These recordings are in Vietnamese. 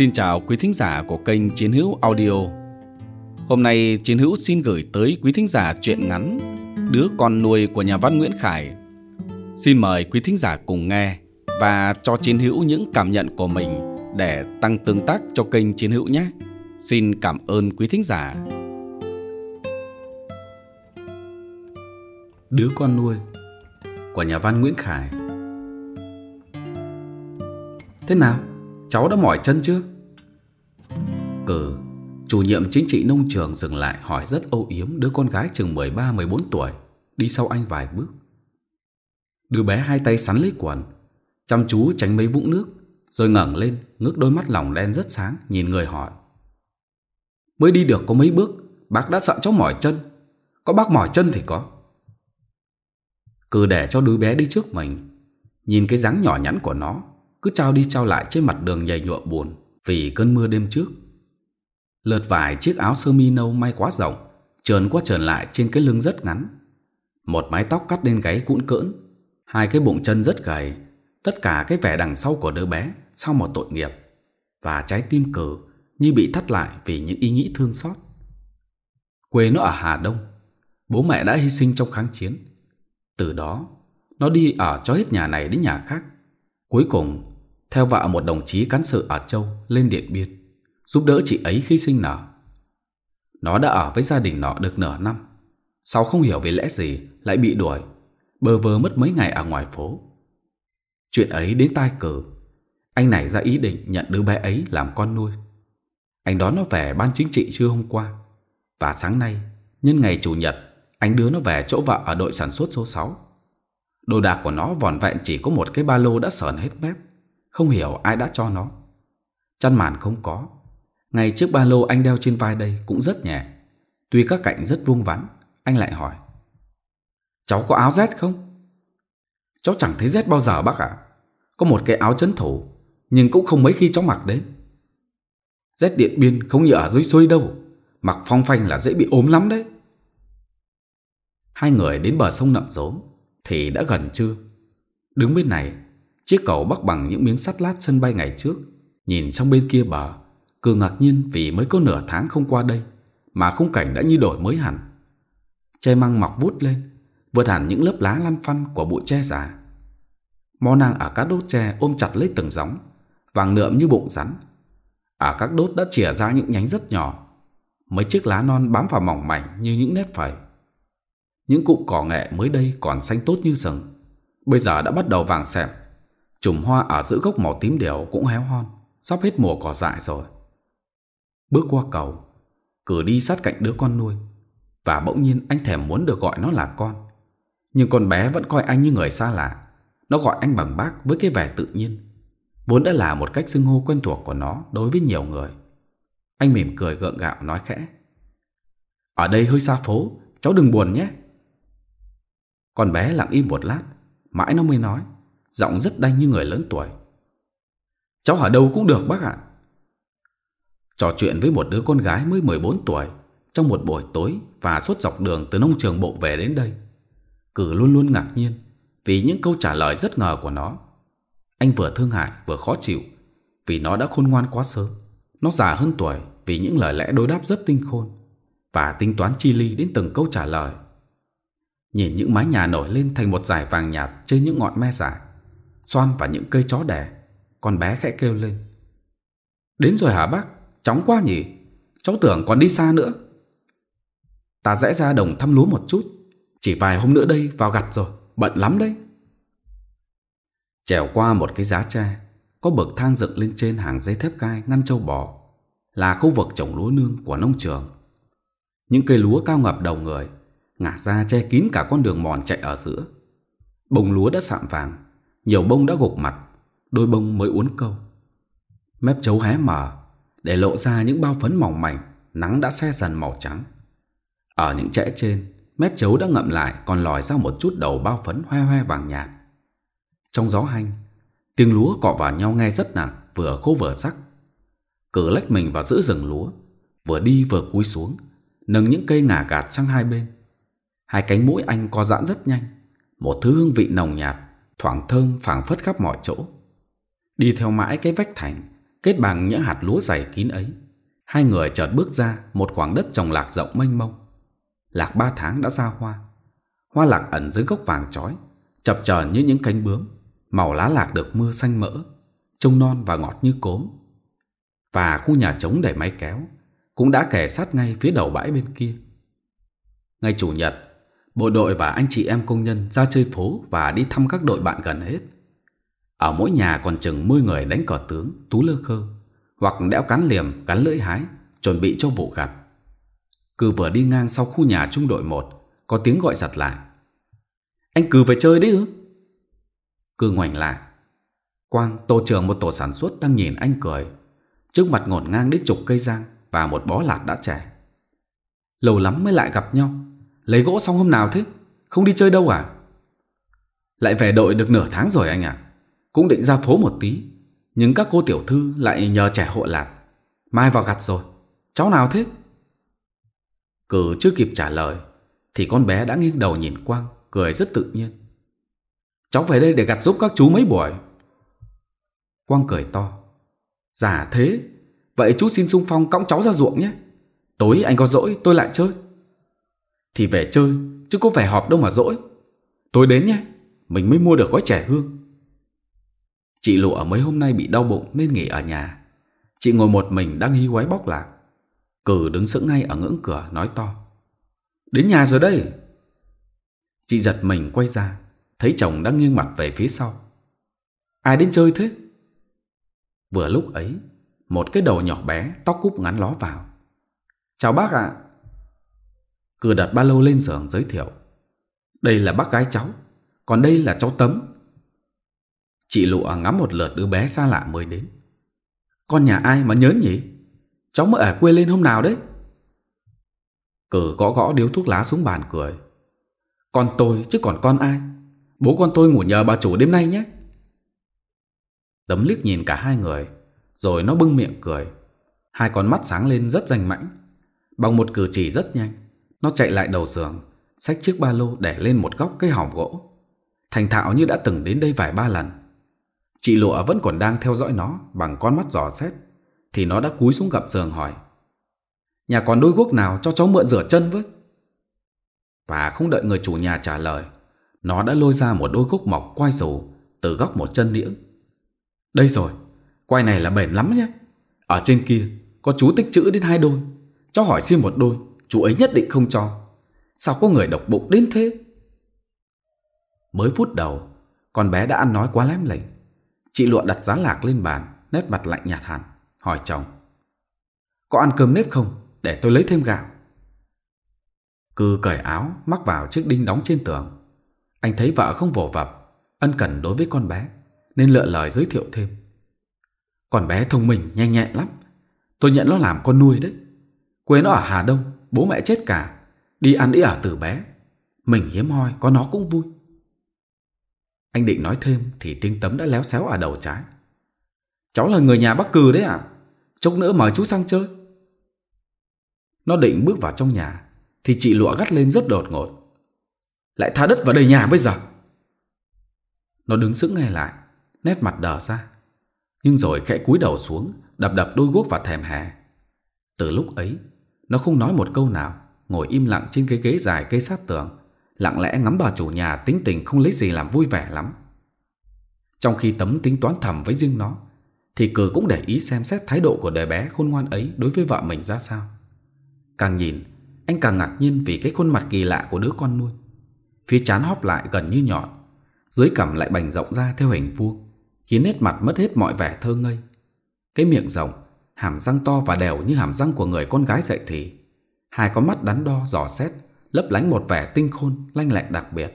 Xin chào quý thính giả của kênh Chiến hữu Audio. Hôm nay Chiến hữu xin gửi tới quý thính giả chuyện ngắn Đứa con nuôi của nhà văn Nguyễn Khải. Xin mời quý thính giả cùng nghe và cho Chiến hữu những cảm nhận của mình để tăng tương tác cho kênh Chiến hữu nhé. Xin cảm ơn quý thính giả. Đứa con nuôi của nhà văn Nguyễn Khải. Thế nào? Cháu đã mỏi chân chưa cờ Chủ nhiệm chính trị nông trường dừng lại hỏi rất âu yếm đứa con gái chừng 13-14 tuổi Đi sau anh vài bước Đứa bé hai tay sắn lấy quần Chăm chú tránh mấy vũng nước Rồi ngẩng lên ngước đôi mắt lỏng đen rất sáng Nhìn người hỏi Mới đi được có mấy bước Bác đã sợ cháu mỏi chân Có bác mỏi chân thì có Cứ để cho đứa bé đi trước mình Nhìn cái dáng nhỏ nhắn của nó cứ trao đi trao lại trên mặt đường nhầy nhụa buồn vì cơn mưa đêm trước. Lợt vài chiếc áo sơ mi nâu may quá rộng, trơn quá trơn lại trên cái lưng rất ngắn. Một mái tóc cắt lên gáy cũn cỡn, hai cái bụng chân rất gầy, tất cả cái vẻ đằng sau của đứa bé sau một tội nghiệp và trái tim cờ như bị thắt lại vì những ý nghĩ thương xót. Quê nó ở Hà Đông, bố mẹ đã hy sinh trong kháng chiến. Từ đó, nó đi ở cho hết nhà này đến nhà khác. Cuối cùng, theo vợ một đồng chí cán sự ở Châu lên Điện Biên, giúp đỡ chị ấy khi sinh nở. Nó đã ở với gia đình nọ được nửa năm, sau không hiểu vì lẽ gì lại bị đuổi, bơ vơ mất mấy ngày ở ngoài phố. Chuyện ấy đến tai cờ, anh này ra ý định nhận đứa bé ấy làm con nuôi. Anh đón nó về ban chính trị trưa hôm qua, và sáng nay, nhân ngày Chủ nhật, anh đưa nó về chỗ vợ ở đội sản xuất số 6. Đồ đạc của nó vòn vẹn chỉ có một cái ba lô đã sờn hết mép không hiểu ai đã cho nó Chăn màn không có Ngày chiếc ba lô anh đeo trên vai đây cũng rất nhẹ Tuy các cạnh rất vuông vắn Anh lại hỏi Cháu có áo rét không? Cháu chẳng thấy rét bao giờ bác ạ Có một cái áo chấn thủ Nhưng cũng không mấy khi cháu mặc đến Rét điện biên không như ở dưới xuôi đâu Mặc phong phanh là dễ bị ốm lắm đấy Hai người đến bờ sông nậm rốm Thì đã gần trưa Đứng bên này Chiếc cầu bắc bằng những miếng sắt lát sân bay ngày trước Nhìn sang bên kia bờ Cường ngạc nhiên vì mới có nửa tháng không qua đây Mà khung cảnh đã như đổi mới hẳn Che măng mọc vút lên Vượt hẳn những lớp lá lăn phăn của bụi tre già Mò nàng ở các đốt tre ôm chặt lấy từng gióng Vàng nượm như bụng rắn Ở các đốt đã chìa ra những nhánh rất nhỏ Mấy chiếc lá non bám vào mỏng mảnh như những nét phẩy Những cụm cỏ nghệ mới đây còn xanh tốt như rừng Bây giờ đã bắt đầu vàng xẹp Chùm hoa ở giữa gốc màu tím đều cũng héo hon Sắp hết mùa cỏ dại rồi Bước qua cầu Cử đi sát cạnh đứa con nuôi Và bỗng nhiên anh thèm muốn được gọi nó là con Nhưng con bé vẫn coi anh như người xa lạ Nó gọi anh bằng bác với cái vẻ tự nhiên Vốn đã là một cách xưng hô quen thuộc của nó đối với nhiều người Anh mỉm cười gượng gạo nói khẽ Ở đây hơi xa phố Cháu đừng buồn nhé Con bé lặng im một lát Mãi nó mới nói Giọng rất đanh như người lớn tuổi Cháu ở đâu cũng được bác ạ Trò chuyện với một đứa con gái mới mười bốn tuổi Trong một buổi tối Và suốt dọc đường từ nông trường bộ về đến đây Cử luôn luôn ngạc nhiên Vì những câu trả lời rất ngờ của nó Anh vừa thương hại vừa khó chịu Vì nó đã khôn ngoan quá sớm Nó già hơn tuổi Vì những lời lẽ đối đáp rất tinh khôn Và tính toán chi ly đến từng câu trả lời Nhìn những mái nhà nổi lên thành một dải vàng nhạt trên những ngọn me dài xoan vào những cây chó đẻ. Con bé khẽ kêu lên. Đến rồi hả bác? Chóng quá nhỉ? Cháu tưởng còn đi xa nữa. Ta rẽ ra đồng thăm lúa một chút. Chỉ vài hôm nữa đây vào gặt rồi. Bận lắm đấy. Trèo qua một cái giá tre. Có bậc thang dựng lên trên hàng dây thép gai ngăn châu bò. Là khu vực trồng lúa nương của nông trường. Những cây lúa cao ngập đầu người. Ngả ra che kín cả con đường mòn chạy ở giữa. Bông lúa đã sạm vàng nhiều bông đã gục mặt Đôi bông mới uốn câu Mép chấu hé mở Để lộ ra những bao phấn mỏng mảnh Nắng đã xe dần màu trắng Ở những trẽ trên Mép chấu đã ngậm lại Còn lòi ra một chút đầu bao phấn hoe hoe vàng nhạt Trong gió hanh Tiếng lúa cọ vào nhau nghe rất nặng Vừa khô vừa sắc Cử lách mình vào giữa rừng lúa Vừa đi vừa cúi xuống Nâng những cây ngả gạt sang hai bên Hai cánh mũi anh co giãn rất nhanh Một thứ hương vị nồng nhạt thoảng thơm phảng phất khắp mọi chỗ. Đi theo mãi cái vách thành, kết bằng những hạt lúa dày kín ấy, hai người chợt bước ra một khoảng đất trồng lạc rộng mênh mông. Lạc ba tháng đã ra hoa, hoa lạc ẩn dưới gốc vàng trói, chập chờn như những cánh bướm, màu lá lạc được mưa xanh mỡ, trông non và ngọt như cốm. Và khu nhà trống để máy kéo cũng đã kề sát ngay phía đầu bãi bên kia. Ngày chủ nhật, Bộ đội và anh chị em công nhân ra chơi phố và đi thăm các đội bạn gần hết. Ở mỗi nhà còn chừng 10 người đánh cờ tướng, tú lơ khơ, hoặc đẽo cán liềm, gắn lưỡi hái, chuẩn bị cho vụ gặt. Cư vừa đi ngang sau khu nhà trung đội 1, có tiếng gọi giật lại. Anh cứ về chơi đấy ư? Cư ngoảnh lại. Quang, tổ trưởng một tổ sản xuất đang nhìn anh cười. Trước mặt ngổn ngang đến chục cây giang và một bó lạt đã trẻ. Lâu lắm mới lại gặp nhau Lấy gỗ xong hôm nào thế? Không đi chơi đâu à? Lại về đội được nửa tháng rồi anh ạ. À. Cũng định ra phố một tí. Nhưng các cô tiểu thư lại nhờ trẻ hộ lạc. Mai vào gặt rồi. Cháu nào thế? Cử chưa kịp trả lời. Thì con bé đã nghiêng đầu nhìn Quang. Cười rất tự nhiên. Cháu về đây để gặt giúp các chú mấy buổi. Quang cười to. Giả dạ thế. Vậy chú xin sung phong cõng cháu ra ruộng nhé. Tối anh có rỗi tôi lại chơi. Thì về chơi Chứ có phải họp đâu mà dỗi Tôi đến nhé Mình mới mua được gói trẻ hương Chị lụa mấy hôm nay bị đau bụng Nên nghỉ ở nhà Chị ngồi một mình đang hí quái bóc lạc Cử đứng sững ngay ở ngưỡng cửa nói to Đến nhà rồi đây Chị giật mình quay ra Thấy chồng đang nghiêng mặt về phía sau Ai đến chơi thế Vừa lúc ấy Một cái đầu nhỏ bé Tóc cúp ngắn ló vào Chào bác ạ à. Cứ đặt ba lô lên giường giới thiệu. Đây là bác gái cháu, còn đây là cháu Tấm. Chị Lụa ngắm một lượt đứa bé xa lạ mới đến. Con nhà ai mà nhớ nhỉ? Cháu mới ở quê lên hôm nào đấy? Cử gõ gõ điếu thuốc lá xuống bàn cười. Con tôi chứ còn con ai? Bố con tôi ngủ nhờ bà chủ đêm nay nhé. Tấm liếc nhìn cả hai người, rồi nó bưng miệng cười. Hai con mắt sáng lên rất rành mãnh, bằng một cử chỉ rất nhanh. Nó chạy lại đầu giường, xách chiếc ba lô để lên một góc cây hòm gỗ. Thành thạo như đã từng đến đây vài ba lần. Chị Lụa vẫn còn đang theo dõi nó bằng con mắt giò xét, thì nó đã cúi xuống gập giường hỏi. Nhà còn đôi guốc nào cho cháu mượn rửa chân với? Và không đợi người chủ nhà trả lời, nó đã lôi ra một đôi guốc mọc quai dù từ góc một chân đĩa. Đây rồi, quai này là bền lắm nhé. Ở trên kia có chú tích chữ đến hai đôi. Cháu hỏi xin một đôi chú ấy nhất định không cho. Sao có người độc bụng đến thế? Mới phút đầu, con bé đã ăn nói quá lém lỉnh. Chị Lụa đặt giá lạc lên bàn, nét mặt lạnh nhạt hẳn, hỏi chồng. Có ăn cơm nếp không? Để tôi lấy thêm gạo. Cư cởi áo, mắc vào chiếc đinh đóng trên tường. Anh thấy vợ không vồ vập, ân cần đối với con bé, nên lựa lời giới thiệu thêm. Con bé thông minh, nhanh nhẹn lắm. Tôi nhận nó làm con nuôi đấy. Quê nó ở Hà Đông, bố mẹ chết cả, đi ăn đi ở từ bé. Mình hiếm hoi, có nó cũng vui. Anh định nói thêm thì tiếng tấm đã léo xéo ở đầu trái. Cháu là người nhà Bắc cừ đấy à? Chốc nữa mời chú sang chơi. Nó định bước vào trong nhà thì chị lụa gắt lên rất đột ngột. Lại tha đất vào đầy nhà bây giờ. Nó đứng sững ngay lại, nét mặt đờ ra. Nhưng rồi khẽ cúi đầu xuống, đập đập đôi guốc và thèm hè. Từ lúc ấy, nó không nói một câu nào Ngồi im lặng trên cái ghế dài cây sát tường Lặng lẽ ngắm bà chủ nhà tính tình không lấy gì làm vui vẻ lắm Trong khi tấm tính toán thầm với riêng nó Thì cử cũng để ý xem xét thái độ của đời bé khôn ngoan ấy đối với vợ mình ra sao Càng nhìn Anh càng ngạc nhiên vì cái khuôn mặt kỳ lạ của đứa con nuôi Phía trán hóp lại gần như nhọn Dưới cằm lại bành rộng ra theo hình vuông Khiến nét mặt mất hết mọi vẻ thơ ngây Cái miệng rồng hàm răng to và đều như hàm răng của người con gái dậy thì. Hai con mắt đắn đo dò xét, lấp lánh một vẻ tinh khôn, lanh lẹ đặc biệt.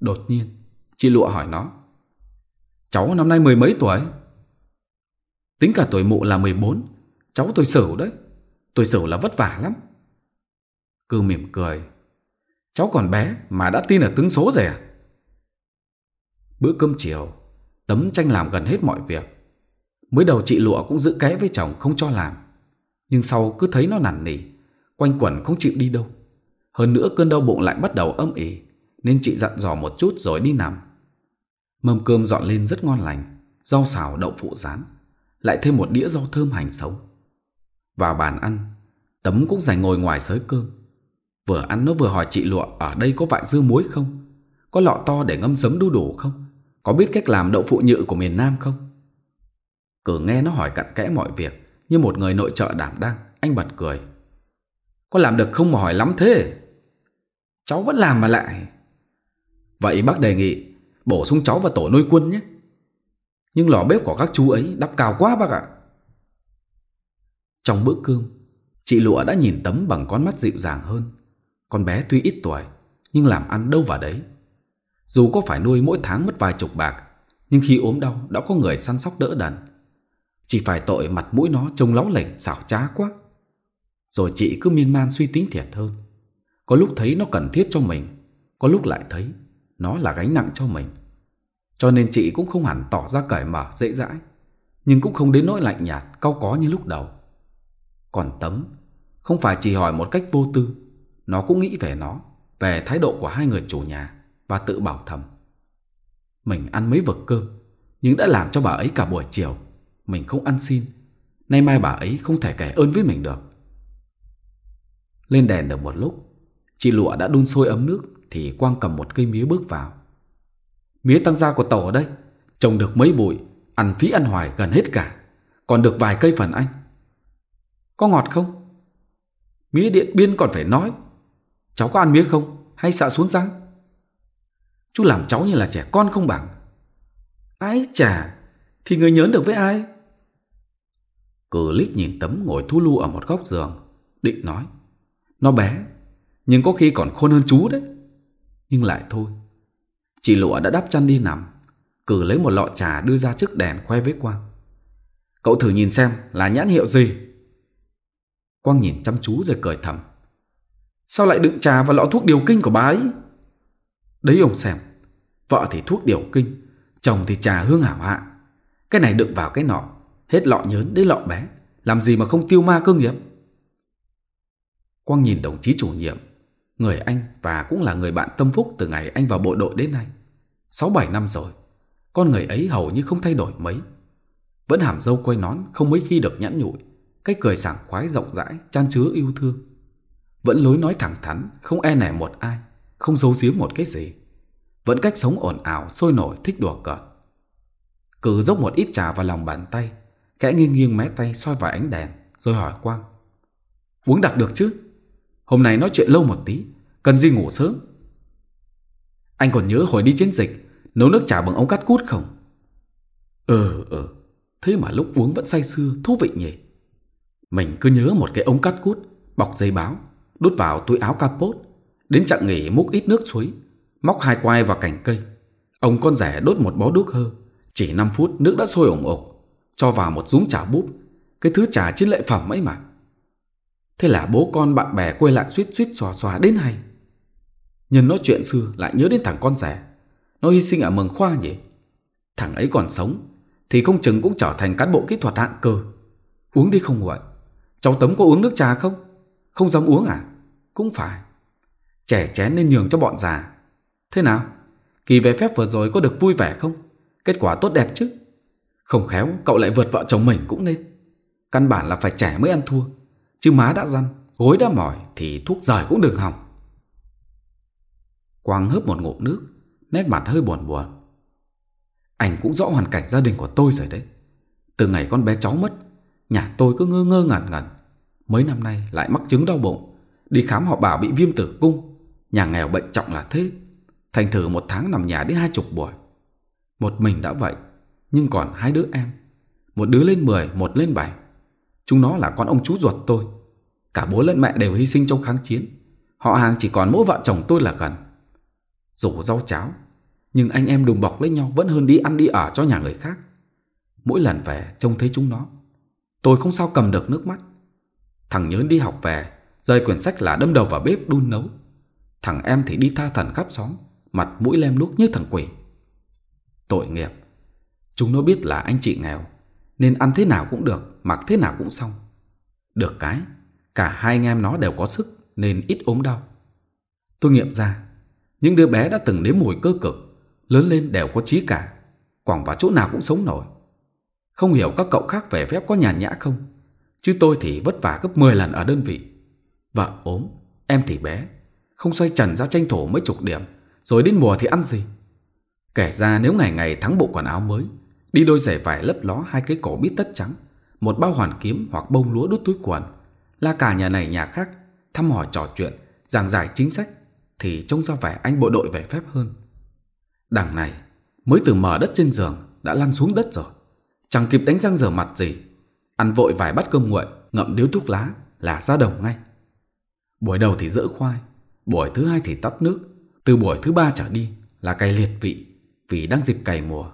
Đột nhiên, chị Lụa hỏi nó. Cháu năm nay mười mấy tuổi? Tính cả tuổi mụ là 14, cháu tuổi sửu đấy. Tuổi sửu là vất vả lắm. Cư mỉm cười. Cháu còn bé mà đã tin ở tướng số rồi à? Bữa cơm chiều, Tấm tranh làm gần hết mọi việc Mới đầu chị lụa cũng giữ ké với chồng không cho làm Nhưng sau cứ thấy nó nản nỉ Quanh quẩn không chịu đi đâu Hơn nữa cơn đau bụng lại bắt đầu âm ỉ Nên chị dặn dò một chút rồi đi nằm Mâm cơm dọn lên rất ngon lành Rau xào đậu phụ rán Lại thêm một đĩa rau thơm hành sống Vào bàn ăn Tấm cũng dành ngồi ngoài sới cơm Vừa ăn nó vừa hỏi chị lụa Ở đây có vại dưa muối không Có lọ to để ngâm giấm đu đủ không Có biết cách làm đậu phụ nhự của miền Nam không Cử nghe nó hỏi cặn kẽ mọi việc Như một người nội trợ đảm đang Anh bật cười Có làm được không mà hỏi lắm thế Cháu vẫn làm mà lại Vậy bác đề nghị Bổ sung cháu vào tổ nuôi quân nhé Nhưng lò bếp của các chú ấy đắp cao quá bác ạ Trong bữa cơm Chị Lụa đã nhìn Tấm bằng con mắt dịu dàng hơn Con bé tuy ít tuổi Nhưng làm ăn đâu vào đấy Dù có phải nuôi mỗi tháng mất vài chục bạc Nhưng khi ốm đau đã có người săn sóc đỡ đần chỉ phải tội mặt mũi nó trông lóng lệnh xảo trá quá Rồi chị cứ miên man suy tính thiệt hơn Có lúc thấy nó cần thiết cho mình Có lúc lại thấy Nó là gánh nặng cho mình Cho nên chị cũng không hẳn tỏ ra cởi mở dễ dãi Nhưng cũng không đến nỗi lạnh nhạt Cao có như lúc đầu Còn Tấm Không phải chỉ hỏi một cách vô tư Nó cũng nghĩ về nó Về thái độ của hai người chủ nhà Và tự bảo thầm Mình ăn mấy vật cơm Nhưng đã làm cho bà ấy cả buổi chiều mình không ăn xin Nay mai bà ấy không thể kể ơn với mình được Lên đèn được một lúc Chị lụa đã đun sôi ấm nước Thì Quang cầm một cây mía bước vào Mía tăng gia của tổ ở đây Trồng được mấy bụi Ăn phí ăn hoài gần hết cả Còn được vài cây phần anh Có ngọt không? Mía điện biên còn phải nói Cháu có ăn mía không? Hay sợ xuống răng? Chú làm cháu như là trẻ con không bằng Ái chà Thì người nhớn được với ai Cử liếc nhìn tấm ngồi thu lu ở một góc giường Định nói Nó bé Nhưng có khi còn khôn hơn chú đấy Nhưng lại thôi Chị Lụa đã đắp chăn đi nằm Cử lấy một lọ trà đưa ra trước đèn khoe với Quang Cậu thử nhìn xem là nhãn hiệu gì Quang nhìn chăm chú rồi cười thầm Sao lại đựng trà và lọ thuốc điều kinh của bà ấy Đấy ông xem Vợ thì thuốc điều kinh Chồng thì trà hương hảo hạ Cái này đựng vào cái nọ hết lọ nhớn đến lọ bé, làm gì mà không tiêu ma cơ nghiệp. Quang nhìn đồng chí chủ nhiệm, người anh và cũng là người bạn tâm phúc từ ngày anh vào bộ đội đến nay. 6-7 năm rồi, con người ấy hầu như không thay đổi mấy. Vẫn hàm dâu quay nón không mấy khi được nhãn nhụi, cách cười sảng khoái rộng rãi, chan chứa yêu thương. Vẫn lối nói thẳng thắn, không e nẻ một ai, không giấu giếm một cái gì. Vẫn cách sống ồn ào, sôi nổi, thích đùa cợt. Cứ dốc một ít trà vào lòng bàn tay Khẽ nghiêng nghiêng mé tay soi vào ánh đèn Rồi hỏi Quang Uống đặc được chứ Hôm nay nói chuyện lâu một tí Cần gì ngủ sớm Anh còn nhớ hồi đi chiến dịch Nấu nước trà bằng ống cắt cút không ờ ờ Thế mà lúc uống vẫn say sưa thú vị nhỉ Mình cứ nhớ một cái ống cắt cút Bọc giấy báo Đút vào túi áo capot Đến chặng nghỉ múc ít nước suối Móc hai quai vào cành cây Ông con rẻ đốt một bó đuốc hơ Chỉ 5 phút nước đã sôi ủng ục cho vào một dúng chả búp Cái thứ chả chiến lợi phẩm ấy mà Thế là bố con bạn bè quay lại suýt suýt xòa xòa đến hay Nhân nói chuyện xưa lại nhớ đến thằng con rẻ Nó hy sinh ở mường khoa nhỉ Thằng ấy còn sống Thì không chừng cũng trở thành cán bộ kỹ thuật hạng cơ Uống đi không nguội. Cháu Tấm có uống nước trà không Không dám uống à Cũng phải Trẻ chén nên nhường cho bọn già Thế nào Kỳ về phép vừa rồi có được vui vẻ không Kết quả tốt đẹp chứ không khéo cậu lại vượt vợ chồng mình cũng nên Căn bản là phải trẻ mới ăn thua Chứ má đã răn Gối đã mỏi thì thuốc rời cũng đừng hỏng Quang hớp một ngụm nước Nét mặt hơi buồn buồn Anh cũng rõ hoàn cảnh gia đình của tôi rồi đấy Từ ngày con bé cháu mất Nhà tôi cứ ngơ ngơ ngẩn ngẩn Mấy năm nay lại mắc chứng đau bụng Đi khám họ bảo bị viêm tử cung Nhà nghèo bệnh trọng là thế Thành thử một tháng nằm nhà đến hai chục buổi Một mình đã vậy nhưng còn hai đứa em. Một đứa lên 10, một lên 7. Chúng nó là con ông chú ruột tôi. Cả bố lẫn mẹ đều hy sinh trong kháng chiến. Họ hàng chỉ còn mỗi vợ chồng tôi là gần. Rổ rau cháo, nhưng anh em đùm bọc lấy nhau vẫn hơn đi ăn đi ở cho nhà người khác. Mỗi lần về trông thấy chúng nó, tôi không sao cầm được nước mắt. Thằng nhớn đi học về, rơi quyển sách là đâm đầu vào bếp đun nấu. Thằng em thì đi tha thần khắp xóm, mặt mũi lem luốc như thằng quỷ. Tội nghiệp, Chúng nó biết là anh chị nghèo Nên ăn thế nào cũng được Mặc thế nào cũng xong Được cái Cả hai anh em nó đều có sức Nên ít ốm đau Tôi nghiệm ra Những đứa bé đã từng nếm mùi cơ cực Lớn lên đều có trí cả Quảng vào chỗ nào cũng sống nổi Không hiểu các cậu khác về phép có nhàn nhã không Chứ tôi thì vất vả gấp 10 lần ở đơn vị Vợ ốm Em thì bé Không xoay trần ra tranh thủ mấy chục điểm Rồi đến mùa thì ăn gì Kể ra nếu ngày ngày thắng bộ quần áo mới Đi đôi giày vải lấp ló hai cái cổ bít tất trắng, một bao hoàn kiếm hoặc bông lúa đút túi quần, là cả nhà này nhà khác, thăm hỏi trò chuyện, giảng giải chính sách, thì trông ra vẻ anh bộ đội vẻ phép hơn. Đằng này, mới từ mở đất trên giường đã lăn xuống đất rồi, chẳng kịp đánh răng rửa mặt gì, ăn vội vài bát cơm nguội, ngậm điếu thuốc lá là ra đồng ngay. Buổi đầu thì dỡ khoai, buổi thứ hai thì tắt nước, từ buổi thứ ba trở đi là cày liệt vị, vì đang dịp cày mùa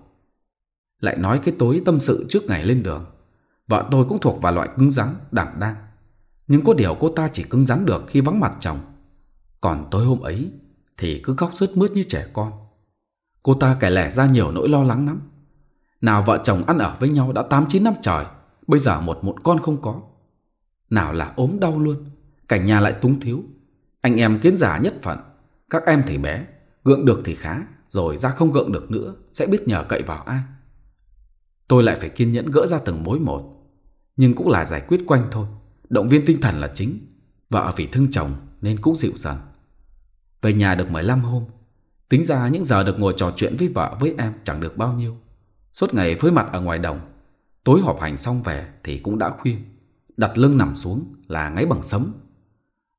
lại nói cái tối tâm sự trước ngày lên đường. Vợ tôi cũng thuộc vào loại cứng rắn, đảm đang. Nhưng có điều cô ta chỉ cứng rắn được khi vắng mặt chồng. Còn tối hôm ấy thì cứ khóc rớt mướt như trẻ con. Cô ta kể lẻ ra nhiều nỗi lo lắng lắm. Nào vợ chồng ăn ở với nhau đã 8-9 năm trời, bây giờ một một con không có. Nào là ốm đau luôn, cảnh nhà lại túng thiếu. Anh em kiến giả nhất phận, các em thì bé, gượng được thì khá, rồi ra không gượng được nữa, sẽ biết nhờ cậy vào ai. Tôi lại phải kiên nhẫn gỡ ra từng mối một Nhưng cũng là giải quyết quanh thôi Động viên tinh thần là chính Vợ vì thương chồng nên cũng dịu dần Về nhà được 15 hôm Tính ra những giờ được ngồi trò chuyện với vợ với em chẳng được bao nhiêu Suốt ngày phơi mặt ở ngoài đồng Tối họp hành xong về thì cũng đã khuya Đặt lưng nằm xuống là ngáy bằng sấm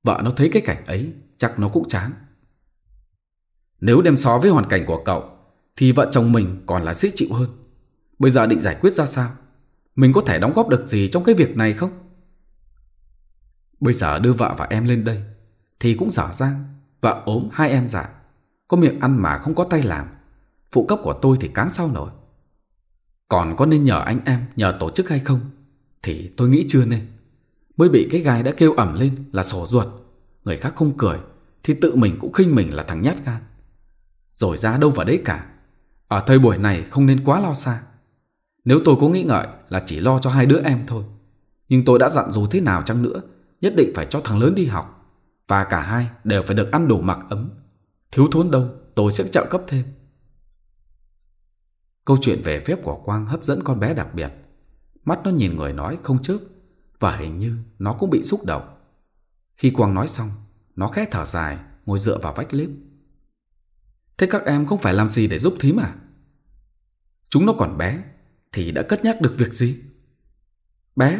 Vợ nó thấy cái cảnh ấy chắc nó cũng chán Nếu đem so với hoàn cảnh của cậu Thì vợ chồng mình còn là dễ chịu hơn Bây giờ định giải quyết ra sao? Mình có thể đóng góp được gì trong cái việc này không? Bây giờ đưa vợ và em lên đây Thì cũng dở dang Vợ ốm hai em giả Có miệng ăn mà không có tay làm Phụ cấp của tôi thì cáng sau nổi Còn có nên nhờ anh em Nhờ tổ chức hay không Thì tôi nghĩ chưa nên Mới bị cái gai đã kêu ẩm lên là sổ ruột Người khác không cười Thì tự mình cũng khinh mình là thằng nhát gan Rồi ra đâu vào đấy cả Ở thời buổi này không nên quá lo xa nếu tôi có nghĩ ngợi là chỉ lo cho hai đứa em thôi. Nhưng tôi đã dặn dù thế nào chăng nữa, nhất định phải cho thằng lớn đi học. Và cả hai đều phải được ăn đủ mặc ấm. Thiếu thốn đâu, tôi sẽ trợ cấp thêm. Câu chuyện về phép của Quang hấp dẫn con bé đặc biệt. Mắt nó nhìn người nói không chớp và hình như nó cũng bị xúc động. Khi Quang nói xong, nó khẽ thở dài, ngồi dựa vào vách liếp. Thế các em không phải làm gì để giúp thím à? Chúng nó còn bé, thì đã cất nhắc được việc gì? Bé,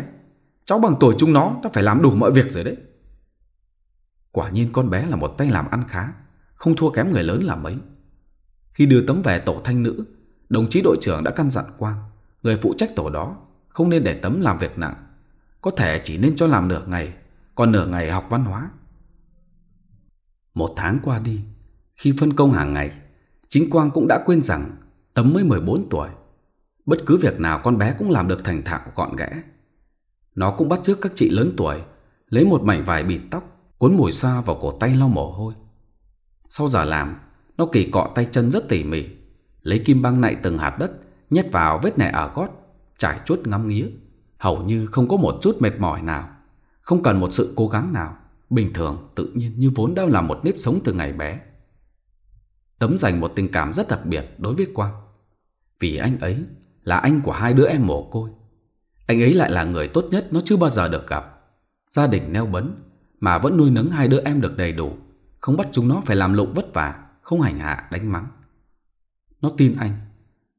cháu bằng tuổi chúng nó đã phải làm đủ mọi việc rồi đấy. Quả nhiên con bé là một tay làm ăn khá, không thua kém người lớn là mấy. Khi đưa tấm về tổ thanh nữ, đồng chí đội trưởng đã căn dặn Quang, người phụ trách tổ đó, không nên để tấm làm việc nặng. Có thể chỉ nên cho làm nửa ngày, còn nửa ngày học văn hóa. Một tháng qua đi, khi phân công hàng ngày, chính Quang cũng đã quên rằng Tấm mới 14 tuổi Bất cứ việc nào con bé cũng làm được thành thạo gọn gẽ. Nó cũng bắt chước các chị lớn tuổi, lấy một mảnh vải bịt tóc, cuốn mùi xoa vào cổ tay lau mồ hôi. Sau giờ làm, nó kỳ cọ tay chân rất tỉ mỉ, lấy kim băng nạy từng hạt đất, nhét vào vết nẻ ở gót, trải chuốt ngắm nghía, hầu như không có một chút mệt mỏi nào, không cần một sự cố gắng nào, bình thường tự nhiên như vốn đã là một nếp sống từ ngày bé. Tấm dành một tình cảm rất đặc biệt đối với Quang, vì anh ấy là anh của hai đứa em mồ côi. Anh ấy lại là người tốt nhất nó chưa bao giờ được gặp. Gia đình neo bấn mà vẫn nuôi nấng hai đứa em được đầy đủ, không bắt chúng nó phải làm lụng vất vả, không hành hạ đánh mắng. Nó tin anh,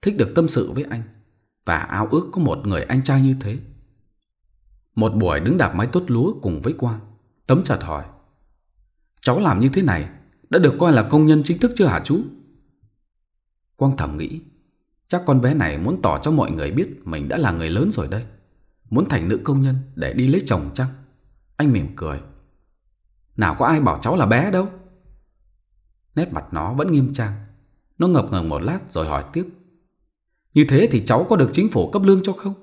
thích được tâm sự với anh và ao ước có một người anh trai như thế. Một buổi đứng đạp máy tốt lúa cùng với Quang, Tấm chợt hỏi: "Cháu làm như thế này đã được coi là công nhân chính thức chưa hả chú?" Quang thầm nghĩ, Chắc con bé này muốn tỏ cho mọi người biết mình đã là người lớn rồi đây. Muốn thành nữ công nhân để đi lấy chồng chăng? Anh mỉm cười. Nào có ai bảo cháu là bé đâu. Nét mặt nó vẫn nghiêm trang. Nó ngập ngừng một lát rồi hỏi tiếp. Như thế thì cháu có được chính phủ cấp lương cho không?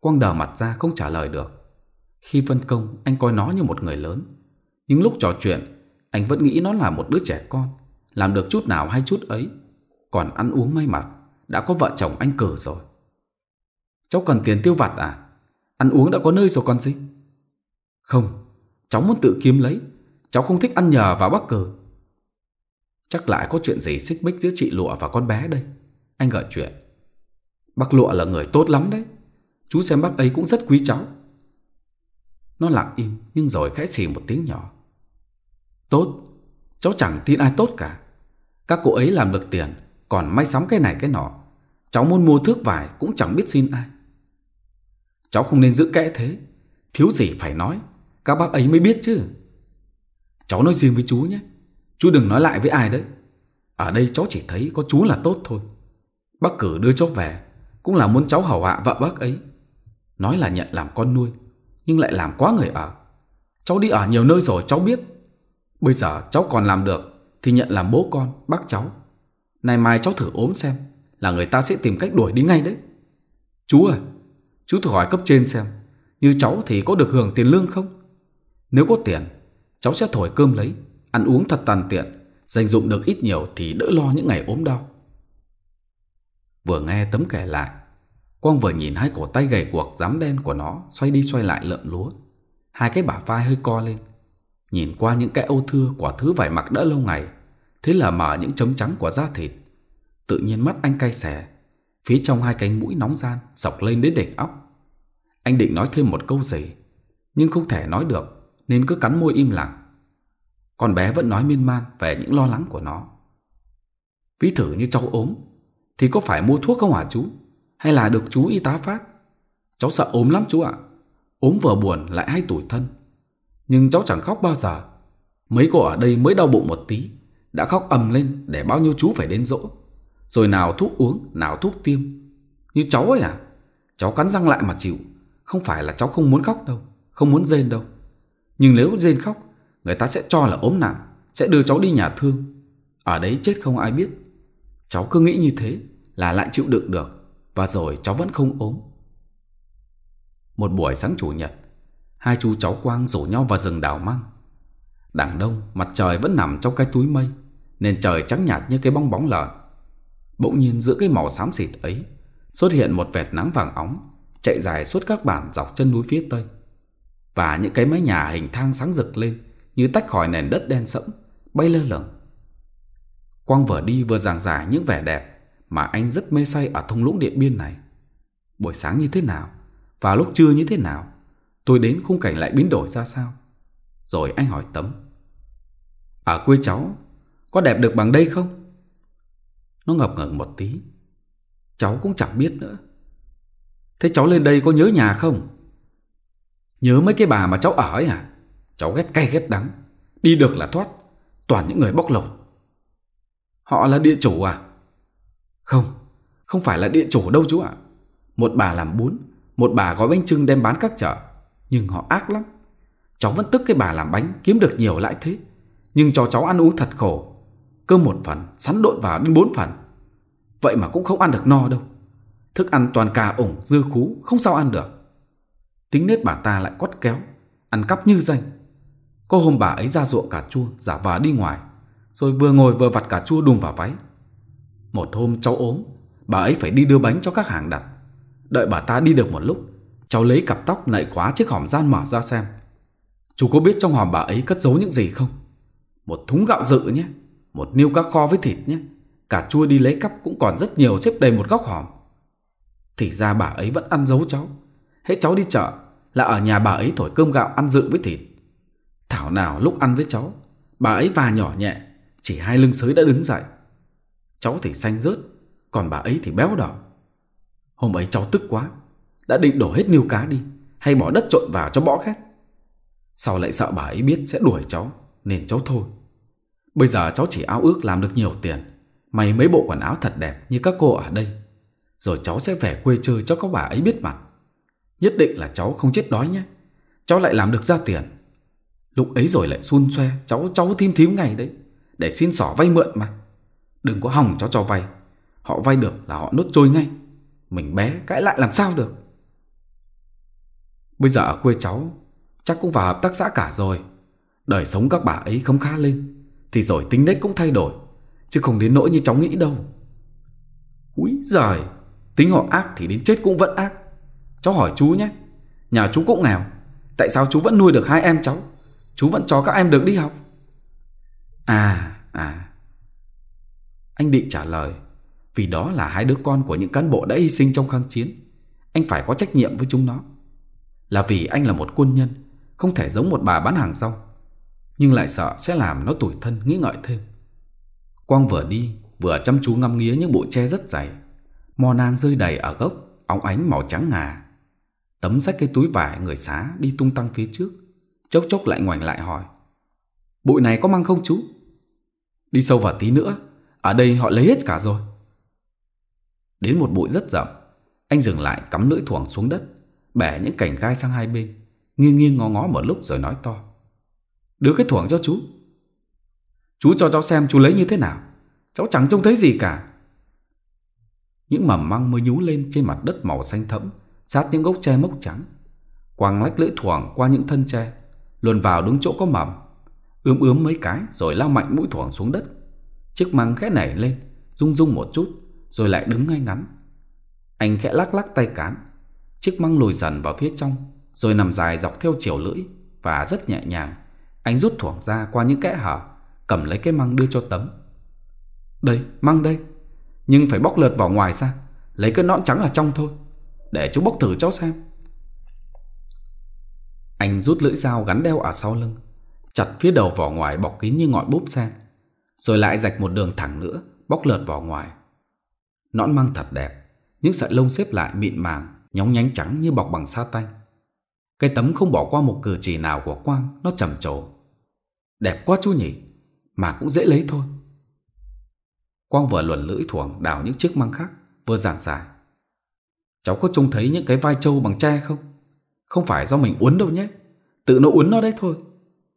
Quang đờ mặt ra không trả lời được. Khi phân công, anh coi nó như một người lớn. Nhưng lúc trò chuyện, anh vẫn nghĩ nó là một đứa trẻ con. Làm được chút nào hay chút ấy còn ăn uống may mặt Đã có vợ chồng anh cờ rồi Cháu cần tiền tiêu vặt à Ăn uống đã có nơi rồi con gì Không Cháu muốn tự kiếm lấy Cháu không thích ăn nhờ vào bắc cờ Chắc lại có chuyện gì xích bích giữa chị Lụa và con bé đây Anh gợi chuyện Bác Lụa là người tốt lắm đấy Chú xem bác ấy cũng rất quý cháu Nó lặng im Nhưng rồi khẽ xì một tiếng nhỏ Tốt Cháu chẳng tin ai tốt cả Các cô ấy làm được tiền còn may sắm cái này cái nọ Cháu muốn mua thước vải cũng chẳng biết xin ai Cháu không nên giữ kẽ thế Thiếu gì phải nói Các bác ấy mới biết chứ Cháu nói riêng với chú nhé Chú đừng nói lại với ai đấy Ở đây cháu chỉ thấy có chú là tốt thôi Bác cử đưa cháu về Cũng là muốn cháu hầu hạ vợ bác ấy Nói là nhận làm con nuôi Nhưng lại làm quá người ở Cháu đi ở nhiều nơi rồi cháu biết Bây giờ cháu còn làm được Thì nhận làm bố con, bác cháu này mai cháu thử ốm xem Là người ta sẽ tìm cách đuổi đi ngay đấy Chú à Chú thử hỏi cấp trên xem Như cháu thì có được hưởng tiền lương không Nếu có tiền Cháu sẽ thổi cơm lấy Ăn uống thật tàn tiện Dành dụng được ít nhiều thì đỡ lo những ngày ốm đau Vừa nghe Tấm kể lại Quang vừa nhìn hai cổ tay gầy guộc dám đen của nó Xoay đi xoay lại lợn lúa Hai cái bả vai hơi co lên Nhìn qua những cái âu thưa quả thứ vải mặc đỡ lâu ngày Thế là mở những chấm trắng của da thịt Tự nhiên mắt anh cay xè Phía trong hai cánh mũi nóng gian sọc lên đến đỉnh óc Anh định nói thêm một câu gì Nhưng không thể nói được Nên cứ cắn môi im lặng Con bé vẫn nói miên man về những lo lắng của nó Ví thử như cháu ốm Thì có phải mua thuốc không hả chú Hay là được chú y tá phát Cháu sợ ốm lắm chú ạ Ốm vừa buồn lại hay tủi thân Nhưng cháu chẳng khóc bao giờ Mấy cô ở đây mới đau bụng một tí đã khóc ầm lên để bao nhiêu chú phải đến dỗ. Rồi nào thuốc uống, nào thuốc tiêm. Như cháu ấy à? Cháu cắn răng lại mà chịu. Không phải là cháu không muốn khóc đâu, không muốn rên đâu. Nhưng nếu rên khóc, người ta sẽ cho là ốm nặng, sẽ đưa cháu đi nhà thương. Ở đấy chết không ai biết. Cháu cứ nghĩ như thế là lại chịu đựng được. Và rồi cháu vẫn không ốm. Một buổi sáng chủ nhật, hai chú cháu Quang rủ nhau vào rừng đào măng. Đằng đông, mặt trời vẫn nằm trong cái túi mây. Nên trời trắng nhạt như cái bong bóng lợn Bỗng nhiên giữa cái màu xám xịt ấy Xuất hiện một vệt nắng vàng óng Chạy dài suốt các bản dọc chân núi phía tây Và những cái mái nhà hình thang sáng rực lên Như tách khỏi nền đất đen sẫm Bay lơ lửng Quang vừa đi vừa giảng giải những vẻ đẹp Mà anh rất mê say ở thung lũng điện biên này Buổi sáng như thế nào Và lúc trưa như thế nào Tôi đến khung cảnh lại biến đổi ra sao Rồi anh hỏi Tấm Ở à, quê cháu có đẹp được bằng đây không Nó ngập ngừng một tí Cháu cũng chẳng biết nữa Thế cháu lên đây có nhớ nhà không Nhớ mấy cái bà mà cháu ở ấy à Cháu ghét cay ghét đắng Đi được là thoát Toàn những người bóc lột Họ là địa chủ à Không Không phải là địa chủ đâu chú ạ Một bà làm bún Một bà gói bánh trưng đem bán các chợ Nhưng họ ác lắm Cháu vẫn tức cái bà làm bánh kiếm được nhiều lại thế Nhưng cho cháu ăn uống thật khổ cơm một phần, sắn độn vào đến bốn phần. Vậy mà cũng không ăn được no đâu. Thức ăn toàn cà ủng, dưa khú, không sao ăn được. Tính nết bà ta lại quắt kéo, ăn cắp như danh. Có hôm bà ấy ra ruộng cà chua, giả vờ đi ngoài, rồi vừa ngồi vừa vặt cà chua đùng vào váy. Một hôm cháu ốm, bà ấy phải đi đưa bánh cho các hàng đặt. Đợi bà ta đi được một lúc, cháu lấy cặp tóc lại khóa chiếc hòm gian mở ra xem. Chú có biết trong hòm bà ấy cất giấu những gì không? Một thúng gạo dự nhé. Một niêu cá kho với thịt nhé Cả chua đi lấy cắp cũng còn rất nhiều xếp đầy một góc hòm Thì ra bà ấy vẫn ăn giấu cháu Hết cháu đi chợ Là ở nhà bà ấy thổi cơm gạo ăn dự với thịt Thảo nào lúc ăn với cháu Bà ấy và nhỏ nhẹ Chỉ hai lưng sới đã đứng dậy Cháu thì xanh rớt Còn bà ấy thì béo đỏ Hôm ấy cháu tức quá Đã định đổ hết niêu cá đi Hay bỏ đất trộn vào cho bõ khét Sau lại sợ bà ấy biết sẽ đuổi cháu Nên cháu thôi Bây giờ cháu chỉ ao ước làm được nhiều tiền May mấy bộ quần áo thật đẹp như các cô ở đây Rồi cháu sẽ về quê chơi cho các bà ấy biết mặt Nhất định là cháu không chết đói nhé Cháu lại làm được ra tiền Lúc ấy rồi lại xun xoe Cháu cháu thím thím ngày đấy Để xin xỏ vay mượn mà Đừng có hỏng cháu cho vay Họ vay được là họ nốt trôi ngay Mình bé cãi lại làm sao được Bây giờ ở quê cháu Chắc cũng vào hợp tác xã cả rồi Đời sống các bà ấy không khá lên thì rồi tính nết cũng thay đổi Chứ không đến nỗi như cháu nghĩ đâu Úi giời Tính họ ác thì đến chết cũng vẫn ác Cháu hỏi chú nhé Nhà chú cũng nghèo Tại sao chú vẫn nuôi được hai em cháu Chú vẫn cho các em được đi học À à Anh định trả lời Vì đó là hai đứa con của những cán bộ đã hy sinh trong kháng chiến Anh phải có trách nhiệm với chúng nó Là vì anh là một quân nhân Không thể giống một bà bán hàng rong nhưng lại sợ sẽ làm nó tủi thân nghĩ ngợi thêm. Quang vừa đi, vừa chăm chú ngắm nghía những bộ tre rất dày. Mò nan rơi đầy ở gốc, óng ánh màu trắng ngà. Tấm sách cái túi vải người xá đi tung tăng phía trước, chốc chốc lại ngoảnh lại hỏi. Bụi này có mang không chú? Đi sâu vào tí nữa, ở đây họ lấy hết cả rồi. Đến một bụi rất rậm, anh dừng lại cắm lưỡi thuồng xuống đất, bẻ những cành gai sang hai bên, nghiêng nghiêng ngó ngó một lúc rồi nói to. Đưa cái thuổng cho chú Chú cho cháu xem chú lấy như thế nào Cháu chẳng trông thấy gì cả Những mầm măng mới nhú lên trên mặt đất màu xanh thẫm Sát những gốc tre mốc trắng Quang lách lưỡi thuổng qua những thân tre Luồn vào đúng chỗ có mầm Ướm ướm mấy cái rồi lao mạnh mũi thuổng xuống đất Chiếc măng khẽ nảy lên Rung rung một chút Rồi lại đứng ngay ngắn Anh khẽ lắc lắc tay cán Chiếc măng lùi dần vào phía trong Rồi nằm dài dọc theo chiều lưỡi Và rất nhẹ nhàng anh rút thuổng ra qua những kẽ hở Cầm lấy cái măng đưa cho Tấm Đây, măng đây Nhưng phải bóc lượt vỏ ngoài ra Lấy cái nõn trắng ở trong thôi Để chú bóc thử cháu xem Anh rút lưỡi dao gắn đeo ở sau lưng Chặt phía đầu vỏ ngoài bọc kín như ngọn búp sen Rồi lại rạch một đường thẳng nữa Bóc lượt vỏ ngoài Nõn măng thật đẹp Những sợi lông xếp lại mịn màng Nhóng nhánh trắng như bọc bằng sa tanh Cái tấm không bỏ qua một cử chỉ nào của Quang Nó trầm trồ Đẹp quá chú nhỉ Mà cũng dễ lấy thôi Quang vừa luồn lưỡi thuồng đào những chiếc măng khác Vừa giảng giải. Cháu có trông thấy những cái vai trâu bằng tre không Không phải do mình uốn đâu nhé Tự nó uốn nó đấy thôi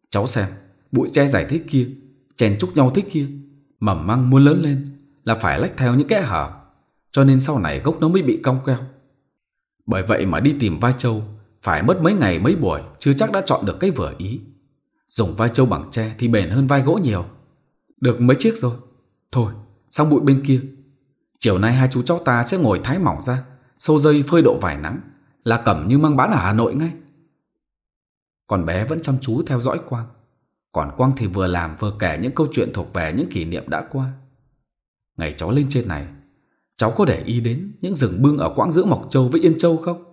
Cháu xem Bụi tre giải thế kia Chèn chúc nhau thế kia Mầm măng muốn lớn lên Là phải lách theo những kẽ hở Cho nên sau này gốc nó mới bị cong queo Bởi vậy mà đi tìm vai trâu Phải mất mấy ngày mấy buổi Chưa chắc đã chọn được cái vừa ý Dùng vai trâu bằng tre thì bền hơn vai gỗ nhiều Được mấy chiếc rồi Thôi xong bụi bên kia Chiều nay hai chú cháu ta sẽ ngồi thái mỏng ra Sâu dây phơi độ vải nắng Là cẩm như mang bán ở Hà Nội ngay Còn bé vẫn chăm chú theo dõi Quang Còn Quang thì vừa làm vừa kể những câu chuyện thuộc về những kỷ niệm đã qua Ngày cháu lên trên này Cháu có để ý đến những rừng bưng ở quãng giữa Mộc Châu với Yên Châu không?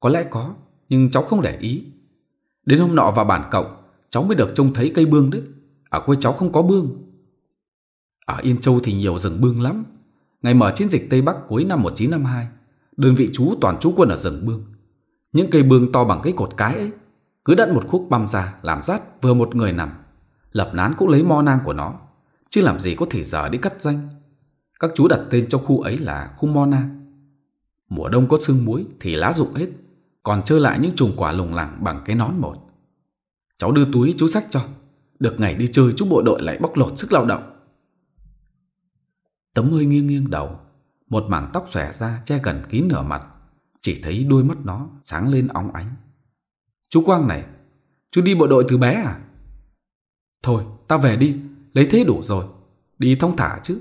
Có lẽ có, nhưng cháu không để ý. Đến hôm nọ vào bản cộng, cháu mới được trông thấy cây bương đấy. Ở à, quê cháu không có bương. Ở à, Yên Châu thì nhiều rừng bương lắm. Ngày mở chiến dịch Tây Bắc cuối năm 1952, đơn vị chú toàn chú quân ở rừng bương. Những cây bương to bằng cái cột cái ấy, cứ đặt một khúc băm ra làm rát vừa một người nằm. Lập nán cũng lấy mo nang của nó, chứ làm gì có thể giờ đi cắt danh. Các chú đặt tên cho khu ấy là khu mo nang. Mùa đông có sương muối thì lá rụng hết, còn trơ lại những chùm quả lùng lẳng bằng cái nón một. Cháu đưa túi chú sách cho Được ngày đi chơi chú bộ đội lại bóc lột sức lao động Tấm hơi nghiêng nghiêng đầu Một mảng tóc xòe ra che gần kín nửa mặt Chỉ thấy đôi mắt nó sáng lên óng ánh Chú Quang này Chú đi bộ đội từ bé à Thôi ta về đi Lấy thế đủ rồi Đi thông thả chứ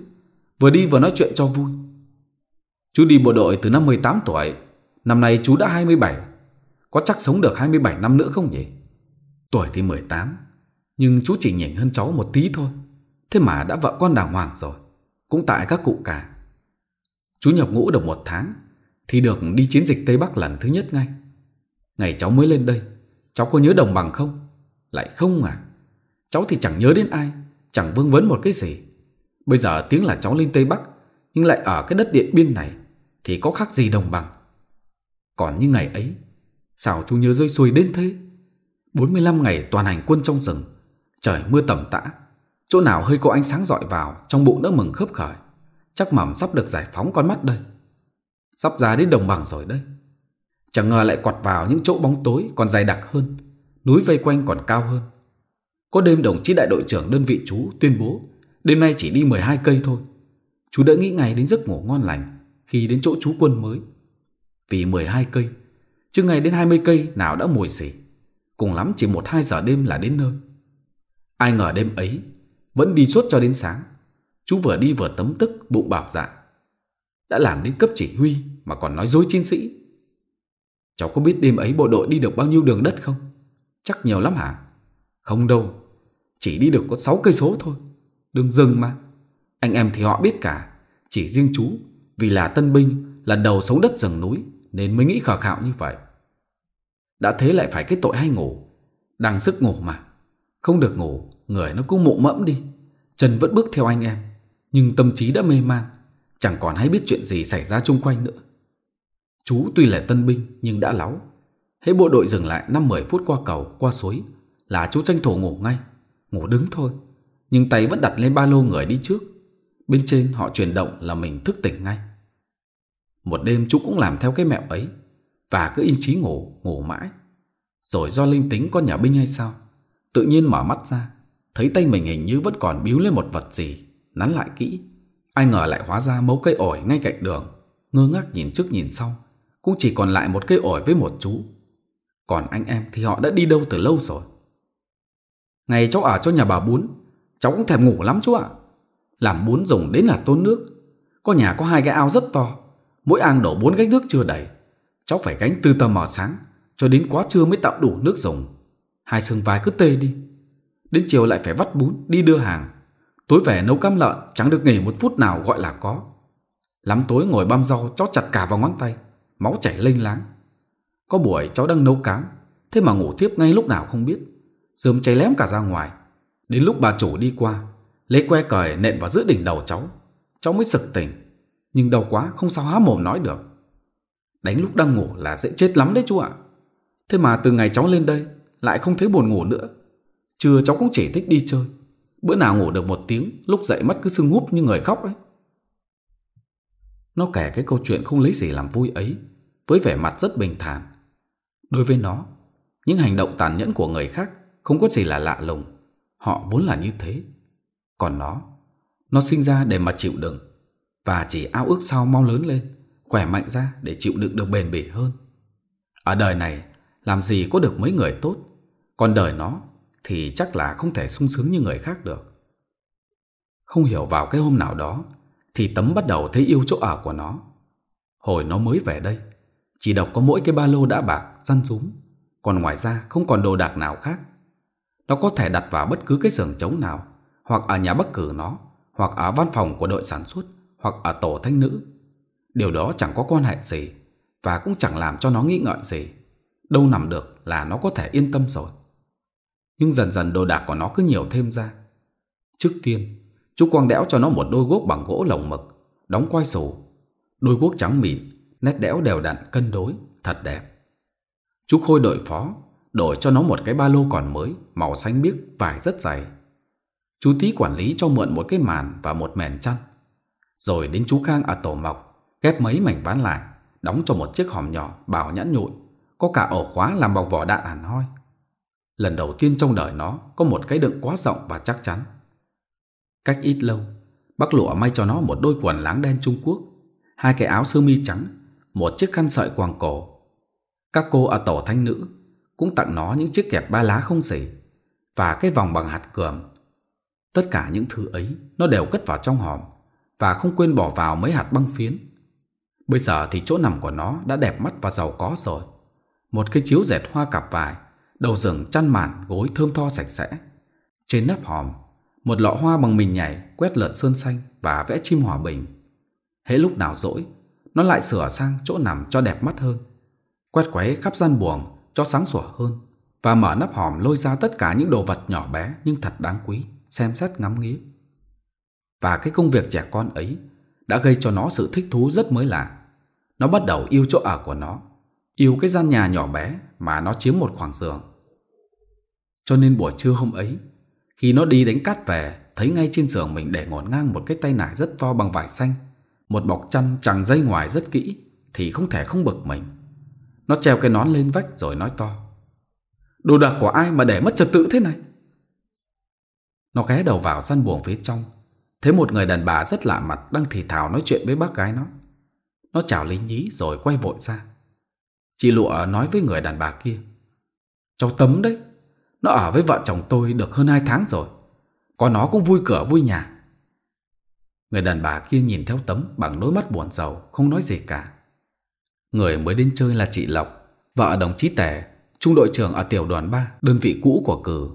Vừa đi vừa nói chuyện cho vui Chú đi bộ đội từ năm 18 tuổi Năm nay chú đã 27 Có chắc sống được 27 năm nữa không nhỉ? Tuổi thì 18 Nhưng chú chỉ nhỉnh hơn cháu một tí thôi Thế mà đã vợ con đàng hoàng rồi Cũng tại các cụ cả Chú nhập ngũ được một tháng Thì được đi chiến dịch Tây Bắc lần thứ nhất ngay Ngày cháu mới lên đây Cháu có nhớ đồng bằng không Lại không à Cháu thì chẳng nhớ đến ai Chẳng vương vấn một cái gì Bây giờ tiếng là cháu lên Tây Bắc Nhưng lại ở cái đất điện biên này Thì có khác gì đồng bằng Còn như ngày ấy Sao chú nhớ rơi xuôi đến thế 45 ngày toàn hành quân trong rừng, trời mưa tầm tã, chỗ nào hơi có ánh sáng dọi vào trong bụng đã mừng khớp khởi. Chắc mầm sắp được giải phóng con mắt đây. Sắp ra đến đồng bằng rồi đây. Chẳng ngờ lại quặt vào những chỗ bóng tối còn dày đặc hơn, núi vây quanh còn cao hơn. Có đêm đồng chí đại đội trưởng đơn vị chú tuyên bố đêm nay chỉ đi 12 cây thôi. Chú đã nghĩ ngày đến giấc ngủ ngon lành khi đến chỗ chú quân mới. Vì 12 cây, chứ ngày đến 20 cây nào đã mồi xỉ. Cùng lắm chỉ một hai giờ đêm là đến nơi Ai ngờ đêm ấy Vẫn đi suốt cho đến sáng Chú vừa đi vừa tấm tức bụng bảo dạ Đã làm đến cấp chỉ huy Mà còn nói dối chiến sĩ Cháu có biết đêm ấy bộ đội đi được bao nhiêu đường đất không? Chắc nhiều lắm hả? Không đâu Chỉ đi được có 6 cây số thôi Đường rừng mà Anh em thì họ biết cả Chỉ riêng chú Vì là tân binh Lần đầu sống đất rừng núi Nên mới nghĩ khờ khạo như vậy đã thế lại phải cái tội hay ngủ Đang sức ngủ mà Không được ngủ Người nó cứ mụ mẫm đi Trần vẫn bước theo anh em Nhưng tâm trí đã mê man Chẳng còn hay biết chuyện gì xảy ra chung quanh nữa Chú tuy là tân binh Nhưng đã láo Hễ bộ đội dừng lại 5-10 phút qua cầu Qua suối Là chú tranh thủ ngủ ngay Ngủ đứng thôi Nhưng tay vẫn đặt lên ba lô người đi trước Bên trên họ chuyển động là mình thức tỉnh ngay Một đêm chú cũng làm theo cái mẹo ấy và cứ yên trí ngủ, ngủ mãi Rồi do linh tính con nhà binh hay sao Tự nhiên mở mắt ra Thấy tay mình hình như vẫn còn biếu lên một vật gì Nắn lại kỹ Ai ngờ lại hóa ra mấu cây ổi ngay cạnh đường Ngơ ngác nhìn trước nhìn sau Cũng chỉ còn lại một cây ổi với một chú Còn anh em thì họ đã đi đâu từ lâu rồi Ngày cháu ở cho nhà bà bún Cháu cũng thèm ngủ lắm chú ạ Làm bún dùng đến là tốn nước Có nhà có hai cái ao rất to Mỗi ang đổ bốn gách nước chưa đầy Cháu phải gánh từ tầm mờ sáng Cho đến quá trưa mới tạo đủ nước dùng Hai xương vai cứ tê đi Đến chiều lại phải vắt bún đi đưa hàng Tối về nấu cam lợn Chẳng được nghỉ một phút nào gọi là có Lắm tối ngồi băm rau cháu chặt cả vào ngón tay Máu chảy lênh láng Có buổi cháu đang nấu cám Thế mà ngủ tiếp ngay lúc nào không biết Dơm cháy lém cả ra ngoài Đến lúc bà chủ đi qua Lấy que cởi nện vào giữa đỉnh đầu cháu Cháu mới sực tỉnh Nhưng đau quá không sao há mồm nói được Đánh lúc đang ngủ là dễ chết lắm đấy chú ạ. Thế mà từ ngày cháu lên đây lại không thấy buồn ngủ nữa. Trưa cháu cũng chỉ thích đi chơi. Bữa nào ngủ được một tiếng, lúc dậy mắt cứ sưng húp như người khóc ấy. Nó kể cái câu chuyện không lấy gì làm vui ấy, với vẻ mặt rất bình thản. Đối với nó, những hành động tàn nhẫn của người khác không có gì là lạ lùng. Họ vốn là như thế. Còn nó, nó sinh ra để mà chịu đựng và chỉ ao ước sao mau lớn lên khỏe mạnh ra để chịu đựng được bền bỉ hơn. Ở đời này, làm gì có được mấy người tốt, còn đời nó thì chắc là không thể sung sướng như người khác được. Không hiểu vào cái hôm nào đó, thì Tấm bắt đầu thấy yêu chỗ ở của nó. Hồi nó mới về đây, chỉ độc có mỗi cái ba lô đã bạc, răn rúng, còn ngoài ra không còn đồ đạc nào khác. Nó có thể đặt vào bất cứ cái xưởng trống nào, hoặc ở nhà bất cứ nó, hoặc ở văn phòng của đội sản xuất, hoặc ở tổ thanh nữ, Điều đó chẳng có quan hệ gì Và cũng chẳng làm cho nó nghĩ ngợi gì Đâu nằm được là nó có thể yên tâm rồi Nhưng dần dần đồ đạc của nó cứ nhiều thêm ra Trước tiên Chú Quang đẽo cho nó một đôi guốc bằng gỗ lồng mực Đóng quai sổ Đôi guốc trắng mịn Nét đẽo đều đặn cân đối Thật đẹp Chú Khôi đội phó Đổi cho nó một cái ba lô còn mới Màu xanh biếc vải rất dày Chú tý quản lý cho mượn một cái màn và một mền chăn Rồi đến chú Khang ở tổ mọc ghép mấy mảnh ván lại, đóng cho một chiếc hòm nhỏ bảo nhãn nhụi, có cả ổ khóa làm bằng vỏ đạn hẳn hoi. Lần đầu tiên trong đời nó có một cái đựng quá rộng và chắc chắn. Cách ít lâu, bác lụa may cho nó một đôi quần láng đen Trung Quốc, hai cái áo sơ mi trắng, một chiếc khăn sợi quàng cổ. Các cô ở tổ thanh nữ cũng tặng nó những chiếc kẹp ba lá không rỉ và cái vòng bằng hạt cườm. Tất cả những thứ ấy nó đều cất vào trong hòm và không quên bỏ vào mấy hạt băng phiến Bây giờ thì chỗ nằm của nó đã đẹp mắt và giàu có rồi. Một cái chiếu dệt hoa cặp vải, đầu giường chăn màn, gối thơm tho sạch sẽ. Trên nắp hòm, một lọ hoa bằng mình nhảy quét lợt sơn xanh và vẽ chim hòa bình. Hễ lúc nào rỗi, nó lại sửa sang chỗ nằm cho đẹp mắt hơn. Quét quấy khắp gian buồng cho sáng sủa hơn và mở nắp hòm lôi ra tất cả những đồ vật nhỏ bé nhưng thật đáng quý, xem xét ngắm nghía. Và cái công việc trẻ con ấy đã gây cho nó sự thích thú rất mới lạ. Nó bắt đầu yêu chỗ ở của nó, yêu cái gian nhà nhỏ bé mà nó chiếm một khoảng giường. Cho nên buổi trưa hôm ấy, khi nó đi đánh cát về, thấy ngay trên giường mình để ngổn ngang một cái tay nải rất to bằng vải xanh, một bọc chăn chẳng dây ngoài rất kỹ, thì không thể không bực mình. Nó treo cái nón lên vách rồi nói to. Đồ đạc của ai mà để mất trật tự thế này? Nó ghé đầu vào gian buồng phía trong thấy một người đàn bà rất lạ mặt đang thì thào nói chuyện với bác gái nó. Nó chào lý nhí rồi quay vội ra. Chị Lụa nói với người đàn bà kia. Cháu Tấm đấy, nó ở với vợ chồng tôi được hơn hai tháng rồi. Có nó cũng vui cửa vui nhà. Người đàn bà kia nhìn theo Tấm bằng đôi mắt buồn rầu, không nói gì cả. Người mới đến chơi là chị Lộc, vợ đồng chí Tề, trung đội trưởng ở tiểu đoàn 3, đơn vị cũ của cử.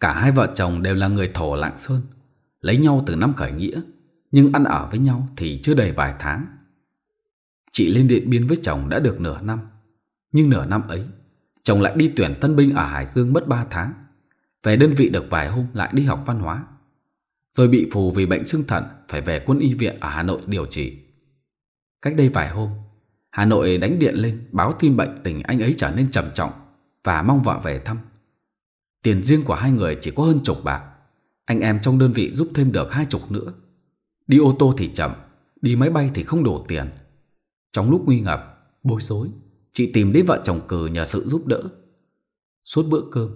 Cả hai vợ chồng đều là người thổ Lạng Sơn, lấy nhau từ năm khởi nghĩa, nhưng ăn ở với nhau thì chưa đầy vài tháng. Chị lên điện biên với chồng đã được nửa năm, nhưng nửa năm ấy, chồng lại đi tuyển tân binh ở Hải Dương mất ba tháng, về đơn vị được vài hôm lại đi học văn hóa, rồi bị phù vì bệnh xương thận phải về quân y viện ở Hà Nội điều trị. Cách đây vài hôm, Hà Nội đánh điện lên báo tin bệnh tình anh ấy trở nên trầm trọng và mong vợ về thăm. Tiền riêng của hai người chỉ có hơn chục bạc. Anh em trong đơn vị giúp thêm được hai chục nữa. Đi ô tô thì chậm, đi máy bay thì không đổ tiền. Trong lúc nguy ngập, bối rối, chị tìm đến vợ chồng cừ nhờ sự giúp đỡ. Suốt bữa cơm,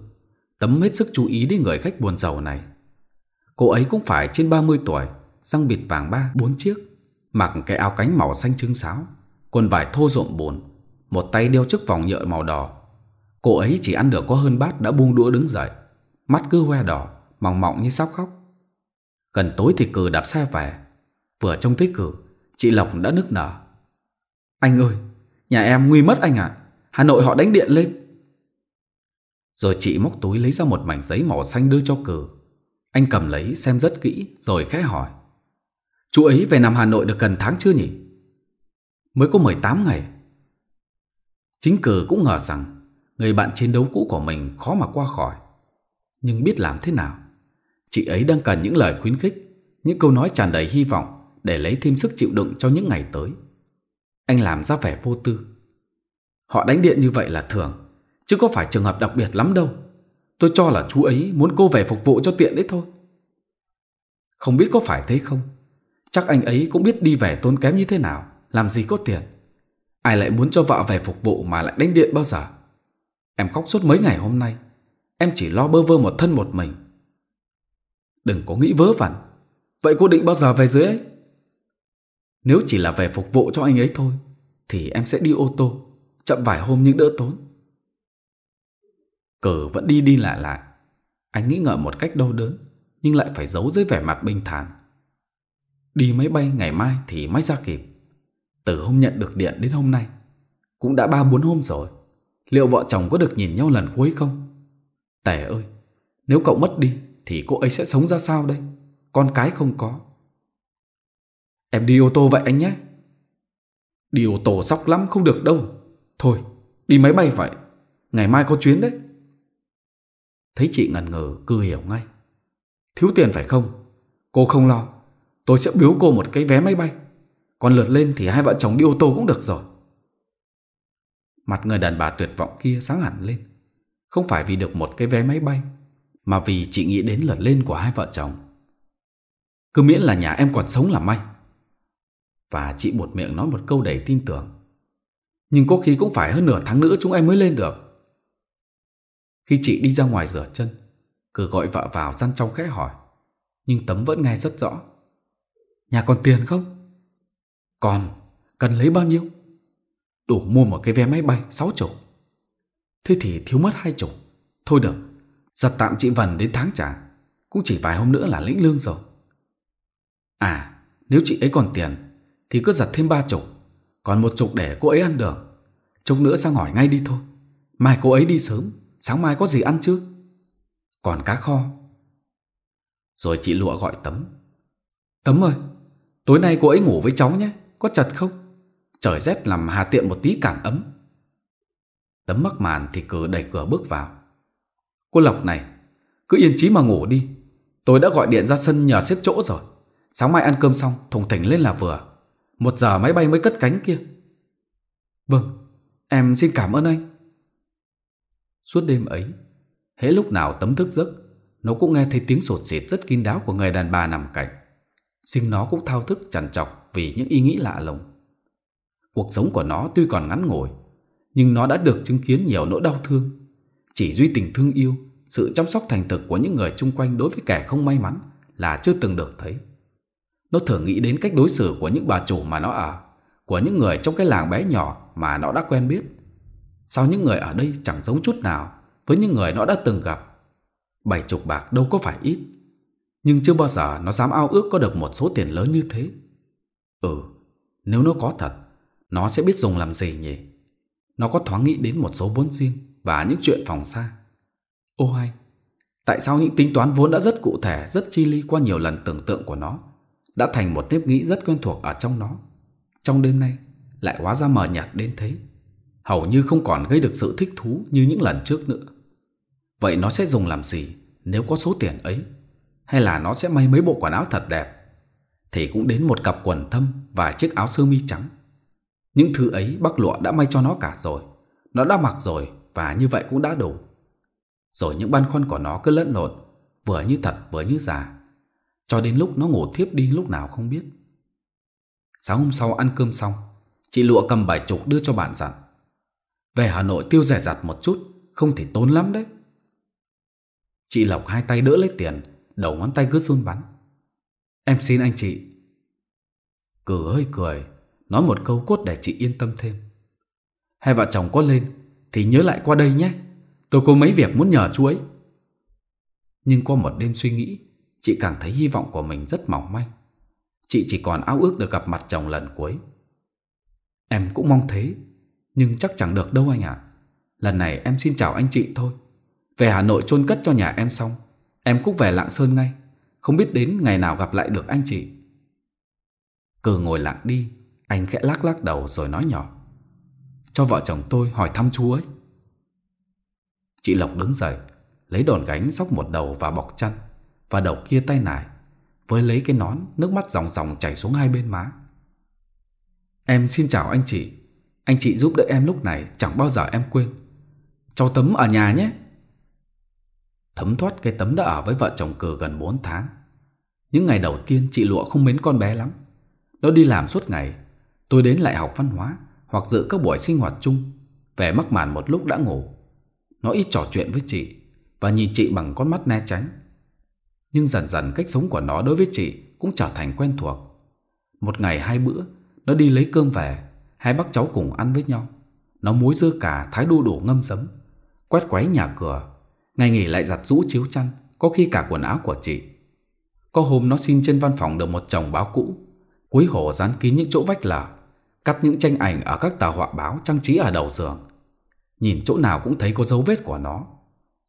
Tấm hết sức chú ý đến người khách buồn giàu này. Cô ấy cũng phải trên 30 tuổi, răng bịt vàng ba bốn chiếc, mặc cái áo cánh màu xanh trứng sáo, quần vải thô rộn bồn, một tay đeo chiếc vòng nhựa màu đỏ. Cô ấy chỉ ăn được có hơn bát đã buông đũa đứng dậy, mắt cứ hoe đỏ, mỏng mỏng như sắp khóc. Gần tối thì cử đạp xe về. Vừa trông thấy cử, chị Lộc đã nức nở. Anh ơi, nhà em nguy mất anh ạ. Hà Nội họ đánh điện lên. Rồi chị móc túi lấy ra một mảnh giấy màu xanh đưa cho cử. Anh cầm lấy xem rất kỹ rồi khẽ hỏi. Chú ấy về nằm Hà Nội được gần tháng chưa nhỉ? Mới có 18 ngày. Chính cử cũng ngờ rằng người bạn chiến đấu cũ của mình khó mà qua khỏi. Nhưng biết làm thế nào Chị ấy đang cần những lời khuyến khích, những câu nói tràn đầy hy vọng để lấy thêm sức chịu đựng cho những ngày tới. Anh làm ra vẻ vô tư. Họ đánh điện như vậy là thường, chứ có phải trường hợp đặc biệt lắm đâu. Tôi cho là chú ấy muốn cô về phục vụ cho tiện đấy thôi. Không biết có phải thế không? Chắc anh ấy cũng biết đi về tốn kém như thế nào, làm gì có tiền. Ai lại muốn cho vợ về phục vụ mà lại đánh điện bao giờ? Em khóc suốt mấy ngày hôm nay. Em chỉ lo bơ vơ một thân một mình. Đừng có nghĩ vớ vẩn Vậy cô định bao giờ về dưới ấy Nếu chỉ là về phục vụ cho anh ấy thôi Thì em sẽ đi ô tô Chậm vài hôm nhưng đỡ tốn Cờ vẫn đi đi lại lại Anh nghĩ ngợi một cách đau đớn Nhưng lại phải giấu dưới vẻ mặt bình thản Đi máy bay ngày mai thì mới ra kịp Từ hôm nhận được điện đến hôm nay Cũng đã ba bốn hôm rồi Liệu vợ chồng có được nhìn nhau lần cuối không Tẻ ơi Nếu cậu mất đi thì cô ấy sẽ sống ra sao đây? Con cái không có. Em đi ô tô vậy anh nhé. Đi ô tô sóc lắm không được đâu. Thôi, đi máy bay vậy. Ngày mai có chuyến đấy. Thấy chị ngần ngừ, cứ hiểu ngay. Thiếu tiền phải không? Cô không lo. Tôi sẽ biếu cô một cái vé máy bay. Còn lượt lên thì hai vợ chồng đi ô tô cũng được rồi. Mặt người đàn bà tuyệt vọng kia sáng hẳn lên. Không phải vì được một cái vé máy bay mà vì chị nghĩ đến lần lên của hai vợ chồng. Cứ miễn là nhà em còn sống là may. Và chị buột miệng nói một câu đầy tin tưởng. Nhưng có khi cũng phải hơn nửa tháng nữa chúng em mới lên được. Khi chị đi ra ngoài rửa chân, cứ gọi vợ vào gian trong khẽ hỏi. Nhưng Tấm vẫn nghe rất rõ. Nhà còn tiền không? Còn, cần lấy bao nhiêu? Đủ mua một cái vé máy bay sáu chục. Thế thì thiếu mất hai chục. Thôi được, Giật tạm chị vần đến tháng trả Cũng chỉ vài hôm nữa là lĩnh lương rồi À Nếu chị ấy còn tiền Thì cứ giật thêm ba chục Còn một chục để cô ấy ăn được Chục nữa sang hỏi ngay đi thôi Mai cô ấy đi sớm Sáng mai có gì ăn chứ Còn cá kho Rồi chị Lụa gọi Tấm Tấm ơi Tối nay cô ấy ngủ với cháu nhé Có chật không Trời rét làm hà tiện một tí cản ấm Tấm mắc màn thì cử đẩy cửa bước vào Cô Lộc này, cứ yên chí mà ngủ đi. Tôi đã gọi điện ra sân nhờ xếp chỗ rồi. Sáng mai ăn cơm xong, thùng thỉnh lên là vừa. Một giờ máy bay mới cất cánh kia. Vâng, em xin cảm ơn anh. Suốt đêm ấy, hễ lúc nào tấm thức giấc, nó cũng nghe thấy tiếng sột xịt rất kín đáo của người đàn bà nằm cạnh. Sinh nó cũng thao thức chằn chọc vì những ý nghĩ lạ lùng. Cuộc sống của nó tuy còn ngắn ngủi, nhưng nó đã được chứng kiến nhiều nỗi đau thương chỉ duy tình thương yêu, sự chăm sóc thành thực của những người chung quanh đối với kẻ không may mắn là chưa từng được thấy. Nó thường nghĩ đến cách đối xử của những bà chủ mà nó ở, của những người trong cái làng bé nhỏ mà nó đã quen biết. Sao những người ở đây chẳng giống chút nào với những người nó đã từng gặp. Bảy chục bạc đâu có phải ít, nhưng chưa bao giờ nó dám ao ước có được một số tiền lớn như thế. Ừ, nếu nó có thật, nó sẽ biết dùng làm gì nhỉ? Nó có thoáng nghĩ đến một số vốn riêng và những chuyện phòng xa. Ô hay, tại sao những tính toán vốn đã rất cụ thể, rất chi ly qua nhiều lần tưởng tượng của nó, đã thành một nếp nghĩ rất quen thuộc ở trong nó. Trong đêm nay, lại hóa ra mờ nhạt đến thế. Hầu như không còn gây được sự thích thú như những lần trước nữa. Vậy nó sẽ dùng làm gì nếu có số tiền ấy? Hay là nó sẽ may mấy bộ quần áo thật đẹp? Thì cũng đến một cặp quần thâm và chiếc áo sơ mi trắng. Những thứ ấy bác lụa đã may cho nó cả rồi. Nó đã mặc rồi và như vậy cũng đã đủ. Rồi những băn khoăn của nó cứ lẫn lộn, vừa như thật vừa như giả, cho đến lúc nó ngủ thiếp đi lúc nào không biết. Sáng hôm sau ăn cơm xong, chị Lụa cầm bài chục đưa cho bạn dặn. Về Hà Nội tiêu rẻ rặt một chút, không thể tốn lắm đấy. Chị Lộc hai tay đỡ lấy tiền, đầu ngón tay cứ run bắn. Em xin anh chị. Cử hơi cười, nói một câu cốt để chị yên tâm thêm. Hai vợ chồng có lên thì nhớ lại qua đây nhé. Tôi có mấy việc muốn nhờ chú ấy. Nhưng qua một đêm suy nghĩ, chị càng thấy hy vọng của mình rất mỏng manh. Chị chỉ còn ao ước được gặp mặt chồng lần cuối. Em cũng mong thế, nhưng chắc chẳng được đâu anh ạ. À. Lần này em xin chào anh chị thôi. Về Hà Nội chôn cất cho nhà em xong, em cũng về Lạng Sơn ngay. Không biết đến ngày nào gặp lại được anh chị. Cừ ngồi lặng đi, anh khẽ lắc lắc đầu rồi nói nhỏ cho vợ chồng tôi hỏi thăm chú ấy. Chị Lộc đứng dậy, lấy đòn gánh xóc một đầu và bọc chăn và đầu kia tay nải, với lấy cái nón nước mắt ròng ròng chảy xuống hai bên má. Em xin chào anh chị, anh chị giúp đỡ em lúc này chẳng bao giờ em quên. Cháu Tấm ở nhà nhé. Thấm thoát cái Tấm đã ở với vợ chồng cờ gần bốn tháng. Những ngày đầu tiên chị Lụa không mến con bé lắm. Nó đi làm suốt ngày, tôi đến lại học văn hóa hoặc dự các buổi sinh hoạt chung. Về mắc màn một lúc đã ngủ. Nó ít trò chuyện với chị và nhìn chị bằng con mắt né tránh. Nhưng dần dần cách sống của nó đối với chị cũng trở thành quen thuộc. Một ngày hai bữa, nó đi lấy cơm về, hai bác cháu cùng ăn với nhau. Nó muối dưa cả thái đu đủ ngâm sấm, quét quấy nhà cửa, ngày nghỉ lại giặt rũ chiếu chăn, có khi cả quần áo của chị. Có hôm nó xin trên văn phòng được một chồng báo cũ, cuối hồ dán kín những chỗ vách lở. Cắt những tranh ảnh ở các tờ họa báo trang trí ở đầu giường. Nhìn chỗ nào cũng thấy có dấu vết của nó.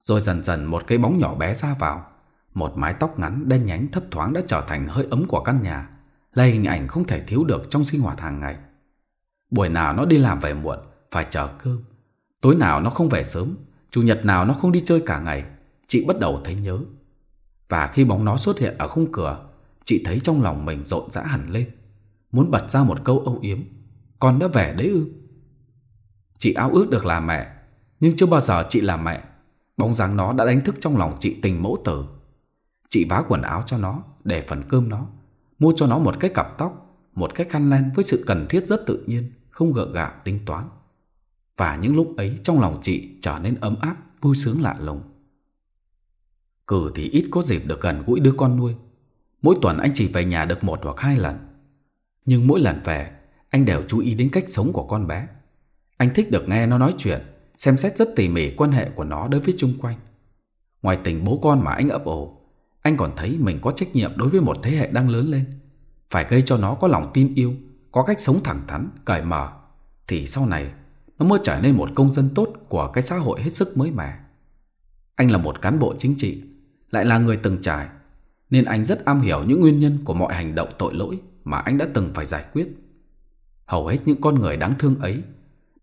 Rồi dần dần một cái bóng nhỏ bé ra vào. Một mái tóc ngắn đen nhánh thấp thoáng đã trở thành hơi ấm của căn nhà. Là hình ảnh không thể thiếu được trong sinh hoạt hàng ngày. Buổi nào nó đi làm về muộn, phải chờ cơm. Tối nào nó không về sớm, chủ nhật nào nó không đi chơi cả ngày. Chị bắt đầu thấy nhớ. Và khi bóng nó xuất hiện ở khung cửa, chị thấy trong lòng mình rộn rã hẳn lên, muốn bật ra một câu âu yếm. Con đã về đấy ư Chị ao ước được là mẹ Nhưng chưa bao giờ chị là mẹ Bóng dáng nó đã đánh thức trong lòng chị tình mẫu tử Chị vá quần áo cho nó Để phần cơm nó Mua cho nó một cái cặp tóc Một cái khăn len với sự cần thiết rất tự nhiên Không gợ gạo tính toán Và những lúc ấy trong lòng chị trở nên ấm áp Vui sướng lạ lùng Cử thì ít có dịp được gần gũi đứa con nuôi Mỗi tuần anh chỉ về nhà được một hoặc hai lần Nhưng mỗi lần về anh đều chú ý đến cách sống của con bé. Anh thích được nghe nó nói chuyện, xem xét rất tỉ mỉ quan hệ của nó đối với chung quanh. Ngoài tình bố con mà anh ấp ổ, anh còn thấy mình có trách nhiệm đối với một thế hệ đang lớn lên. Phải gây cho nó có lòng tin yêu, có cách sống thẳng thắn, cởi mở. Thì sau này, nó mới trở nên một công dân tốt của cái xã hội hết sức mới mẻ. Anh là một cán bộ chính trị, lại là người từng trải, nên anh rất am hiểu những nguyên nhân của mọi hành động tội lỗi mà anh đã từng phải giải quyết hầu hết những con người đáng thương ấy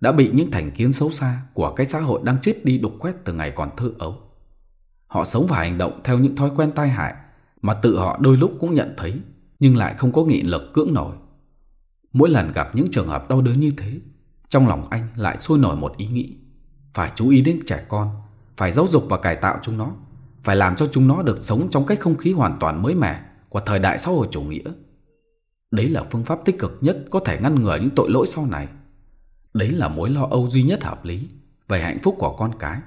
đã bị những thành kiến xấu xa của cái xã hội đang chết đi đục quét từ ngày còn thơ ấu. Họ sống và hành động theo những thói quen tai hại mà tự họ đôi lúc cũng nhận thấy nhưng lại không có nghị lực cưỡng nổi. Mỗi lần gặp những trường hợp đau đớn như thế, trong lòng anh lại sôi nổi một ý nghĩ. Phải chú ý đến trẻ con, phải giáo dục và cải tạo chúng nó, phải làm cho chúng nó được sống trong cái không khí hoàn toàn mới mẻ của thời đại xã hội chủ nghĩa Đấy là phương pháp tích cực nhất có thể ngăn ngừa những tội lỗi sau này. Đấy là mối lo âu duy nhất hợp lý về hạnh phúc của con cái,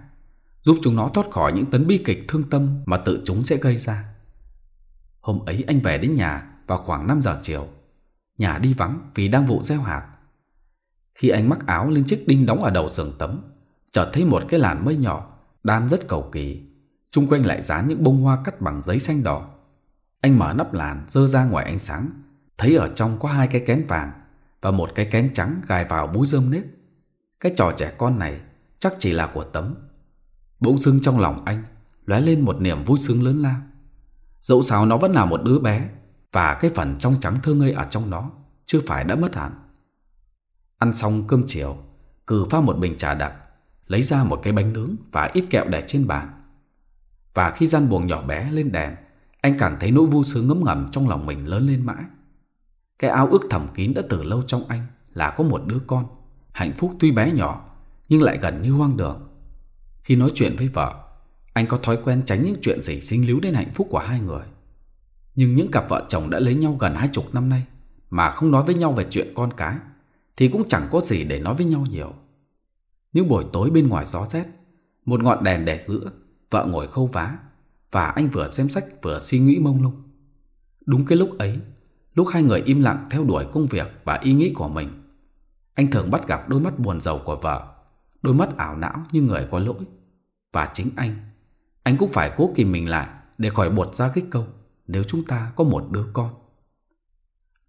giúp chúng nó thoát khỏi những tấn bi kịch thương tâm mà tự chúng sẽ gây ra. Hôm ấy anh về đến nhà vào khoảng 5 giờ chiều. Nhà đi vắng vì đang vụ gieo hạt. Khi anh mắc áo lên chiếc đinh đóng ở đầu giường tấm, chợt thấy một cái làn mây nhỏ, đan rất cầu kỳ. Trung quanh lại dán những bông hoa cắt bằng giấy xanh đỏ. Anh mở nắp làn dơ ra ngoài ánh sáng thấy ở trong có hai cái kén vàng và một cái kén trắng gài vào búi rơm nếp. Cái trò trẻ con này chắc chỉ là của tấm. Bỗng dưng trong lòng anh lóe lên một niềm vui sướng lớn lao. Dẫu sao nó vẫn là một đứa bé và cái phần trong trắng thơ ngây ở trong nó chưa phải đã mất hẳn. Ăn xong cơm chiều, cử pha một bình trà đặc, lấy ra một cái bánh nướng và ít kẹo để trên bàn. Và khi gian buồng nhỏ bé lên đèn, anh cảm thấy nỗi vui sướng ngấm ngầm trong lòng mình lớn lên mãi. Cái ao ước thầm kín đã từ lâu trong anh là có một đứa con. Hạnh phúc tuy bé nhỏ, nhưng lại gần như hoang đường. Khi nói chuyện với vợ, anh có thói quen tránh những chuyện gì dính líu đến hạnh phúc của hai người. Nhưng những cặp vợ chồng đã lấy nhau gần hai chục năm nay mà không nói với nhau về chuyện con cái thì cũng chẳng có gì để nói với nhau nhiều. Những buổi tối bên ngoài gió rét, một ngọn đèn đẻ giữa, vợ ngồi khâu vá và anh vừa xem sách vừa suy nghĩ mông lung. Đúng cái lúc ấy, Lúc hai người im lặng theo đuổi công việc và ý nghĩ của mình, anh thường bắt gặp đôi mắt buồn rầu của vợ, đôi mắt ảo não như người có lỗi. Và chính anh, anh cũng phải cố kìm mình lại để khỏi bột ra cái câu nếu chúng ta có một đứa con.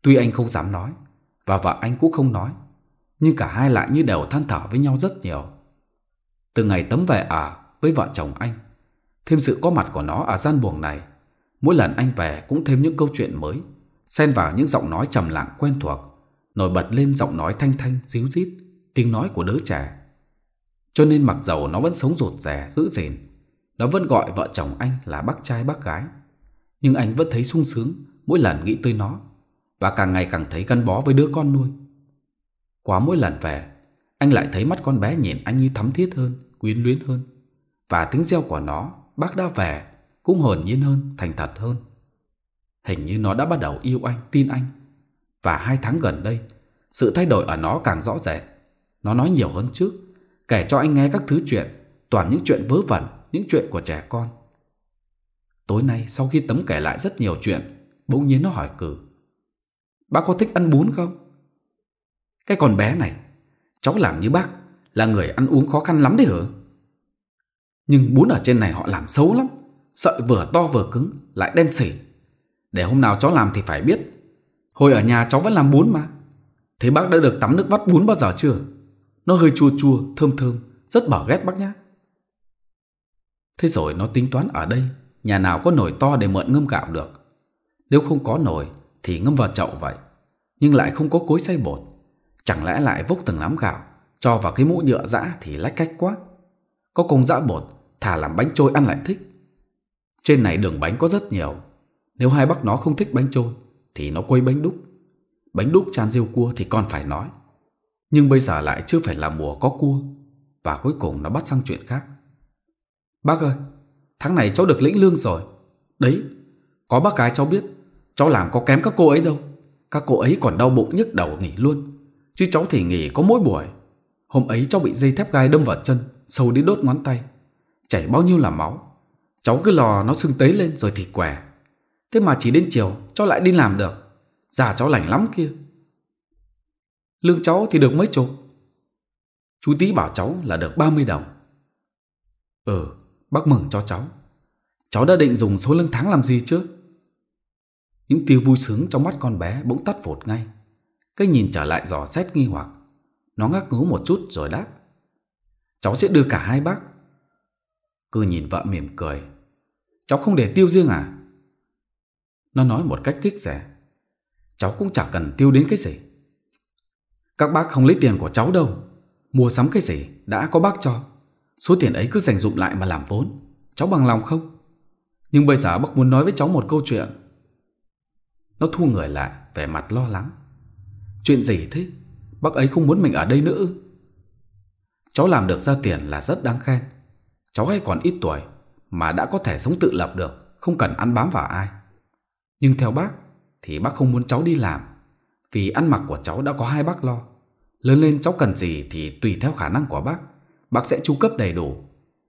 Tuy anh không dám nói và vợ anh cũng không nói, nhưng cả hai lại như đều than thở với nhau rất nhiều. Từ ngày tấm về ở với vợ chồng anh, thêm sự có mặt của nó ở gian buồng này, mỗi lần anh về cũng thêm những câu chuyện mới xen vào những giọng nói trầm lặng quen thuộc, nổi bật lên giọng nói thanh thanh, xíu dít, tiếng nói của đứa trẻ. Cho nên mặc dầu nó vẫn sống rụt rè, giữ gìn, nó vẫn gọi vợ chồng anh là bác trai bác gái. Nhưng anh vẫn thấy sung sướng mỗi lần nghĩ tới nó và càng ngày càng thấy gắn bó với đứa con nuôi. Quá mỗi lần về, anh lại thấy mắt con bé nhìn anh như thắm thiết hơn, quyến luyến hơn. Và tiếng reo của nó, bác đã về, cũng hồn nhiên hơn, thành thật hơn. Hình như nó đã bắt đầu yêu anh, tin anh. Và hai tháng gần đây, sự thay đổi ở nó càng rõ rệt. Nó nói nhiều hơn trước, kể cho anh nghe các thứ chuyện, toàn những chuyện vớ vẩn, những chuyện của trẻ con. Tối nay sau khi Tấm kể lại rất nhiều chuyện, bỗng nhiên nó hỏi cử. Bác có thích ăn bún không? Cái con bé này, cháu làm như bác, là người ăn uống khó khăn lắm đấy hả? Nhưng bún ở trên này họ làm xấu lắm, sợi vừa to vừa cứng, lại đen xỉ. Để hôm nào cháu làm thì phải biết Hồi ở nhà cháu vẫn làm bún mà Thế bác đã được tắm nước vắt bún bao giờ chưa Nó hơi chua chua, thơm thơm Rất bỏ ghét bác nhá Thế rồi nó tính toán ở đây Nhà nào có nồi to để mượn ngâm gạo được Nếu không có nồi Thì ngâm vào chậu vậy Nhưng lại không có cối xay bột Chẳng lẽ lại vốc từng lắm gạo Cho vào cái mũ nhựa dã thì lách cách quá Có công dã bột Thả làm bánh trôi ăn lại thích Trên này đường bánh có rất nhiều nếu hai bác nó không thích bánh trôi Thì nó quấy bánh đúc Bánh đúc chan rêu cua thì con phải nói Nhưng bây giờ lại chưa phải là mùa có cua Và cuối cùng nó bắt sang chuyện khác Bác ơi Tháng này cháu được lĩnh lương rồi Đấy Có bác gái cháu biết Cháu làm có kém các cô ấy đâu Các cô ấy còn đau bụng nhức đầu nghỉ luôn Chứ cháu thì nghỉ có mỗi buổi Hôm ấy cháu bị dây thép gai đâm vào chân Sâu đến đốt ngón tay Chảy bao nhiêu là máu Cháu cứ lò nó sưng tấy lên rồi thì què Thế mà chỉ đến chiều cháu lại đi làm được Già cháu lành lắm kia Lương cháu thì được mấy chục Chú tí bảo cháu là được 30 đồng Ừ Bác mừng cho cháu Cháu đã định dùng số lương tháng làm gì chứ Những tia vui sướng trong mắt con bé Bỗng tắt phột ngay Cái nhìn trở lại dò xét nghi hoặc Nó ngắc ngứ một chút rồi đáp Cháu sẽ đưa cả hai bác Cứ nhìn vợ mỉm cười Cháu không để tiêu riêng à nó nói một cách tiếc rẻ. Cháu cũng chẳng cần tiêu đến cái gì. Các bác không lấy tiền của cháu đâu. Mua sắm cái gì đã có bác cho. Số tiền ấy cứ dành dụng lại mà làm vốn. Cháu bằng lòng không? Nhưng bây giờ bác muốn nói với cháu một câu chuyện. Nó thu người lại, vẻ mặt lo lắng. Chuyện gì thế? Bác ấy không muốn mình ở đây nữa. Cháu làm được ra tiền là rất đáng khen. Cháu hay còn ít tuổi mà đã có thể sống tự lập được, không cần ăn bám vào ai. Nhưng theo bác thì bác không muốn cháu đi làm vì ăn mặc của cháu đã có hai bác lo. Lớn lên cháu cần gì thì tùy theo khả năng của bác, bác sẽ chu cấp đầy đủ.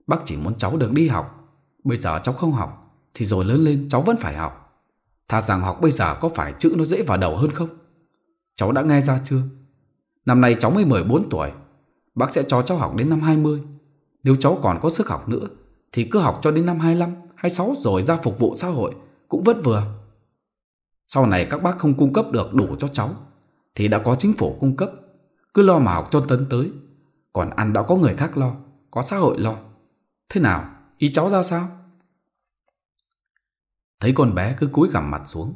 Bác chỉ muốn cháu được đi học. Bây giờ cháu không học thì rồi lớn lên cháu vẫn phải học. Thà rằng học bây giờ có phải chữ nó dễ vào đầu hơn không? Cháu đã nghe ra chưa? Năm nay cháu mới 14 tuổi, bác sẽ cho cháu học đến năm 20. Nếu cháu còn có sức học nữa thì cứ học cho đến năm 25, 26 rồi ra phục vụ xã hội cũng vất vừa. Sau này các bác không cung cấp được đủ cho cháu Thì đã có chính phủ cung cấp Cứ lo mà học cho tấn tới Còn ăn đã có người khác lo Có xã hội lo Thế nào ý cháu ra sao Thấy con bé cứ cúi gằm mặt xuống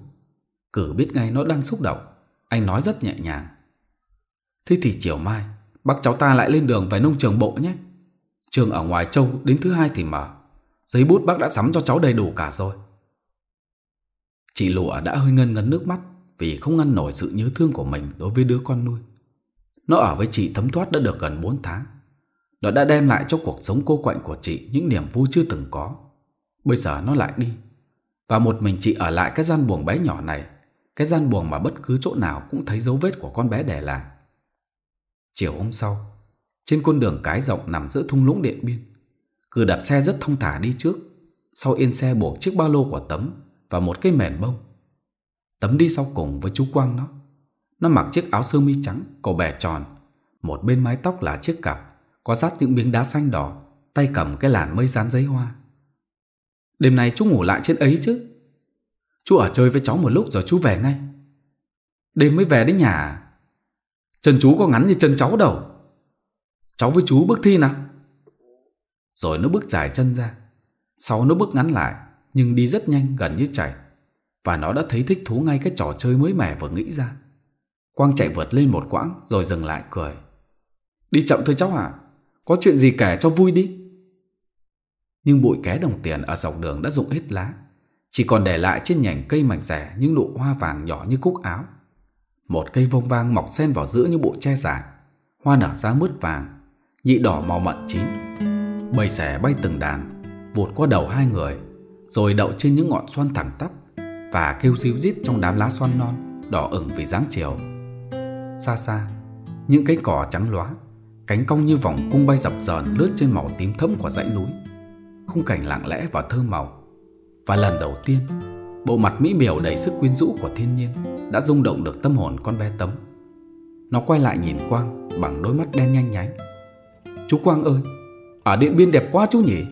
Cử biết ngay nó đang xúc động Anh nói rất nhẹ nhàng Thế thì chiều mai Bác cháu ta lại lên đường về nông trường bộ nhé Trường ở ngoài châu đến thứ hai thì mở Giấy bút bác đã sắm cho cháu đầy đủ cả rồi Chị Lụa đã hơi ngân ngấn nước mắt vì không ngăn nổi sự nhớ thương của mình đối với đứa con nuôi. Nó ở với chị thấm thoát đã được gần 4 tháng. Nó đã đem lại cho cuộc sống cô quạnh của chị những niềm vui chưa từng có. Bây giờ nó lại đi. Và một mình chị ở lại cái gian buồng bé nhỏ này. Cái gian buồng mà bất cứ chỗ nào cũng thấy dấu vết của con bé để lại. Chiều hôm sau, trên con đường cái rộng nằm giữa thung lũng điện biên, cứ đạp xe rất thông thả đi trước. Sau yên xe buộc chiếc ba lô của Tấm và một cái mền bông. Tấm đi sau cùng với chú Quang nó. Nó mặc chiếc áo sơ mi trắng, cổ bè tròn. Một bên mái tóc là chiếc cặp, có dát những miếng đá xanh đỏ, tay cầm cái làn mây dán giấy hoa. Đêm nay chú ngủ lại trên ấy chứ. Chú ở chơi với cháu một lúc rồi chú về ngay. Đêm mới về đến nhà à? Chân chú có ngắn như chân cháu đâu. Cháu với chú bước thi nào. Rồi nó bước dài chân ra. Sau nó bước ngắn lại nhưng đi rất nhanh gần như chạy Và nó đã thấy thích thú ngay cái trò chơi mới mẻ vừa nghĩ ra. Quang chạy vượt lên một quãng rồi dừng lại cười. Đi chậm thôi cháu hả? À? Có chuyện gì kể cho vui đi. Nhưng bụi ké đồng tiền ở dọc đường đã rụng hết lá. Chỉ còn để lại trên nhành cây mảnh rẻ những nụ hoa vàng nhỏ như cúc áo. Một cây vông vang mọc xen vào giữa như bộ tre dài. Hoa nở ra mướt vàng, nhị đỏ màu mận chín. Bầy sẻ bay từng đàn, vụt qua đầu hai người rồi đậu trên những ngọn xoan thẳng tắp và kêu ríu rít trong đám lá xoan non đỏ ửng vì dáng chiều. Xa xa, những cánh cỏ trắng lóa, cánh cong như vòng cung bay dập dờn lướt trên màu tím thẫm của dãy núi. Khung cảnh lặng lẽ và thơ màu. Và lần đầu tiên, bộ mặt mỹ miều đầy sức quyến rũ của thiên nhiên đã rung động được tâm hồn con bé Tấm. Nó quay lại nhìn Quang bằng đôi mắt đen nhanh nhánh. "Chú Quang ơi, ở điện biên đẹp quá chú nhỉ?"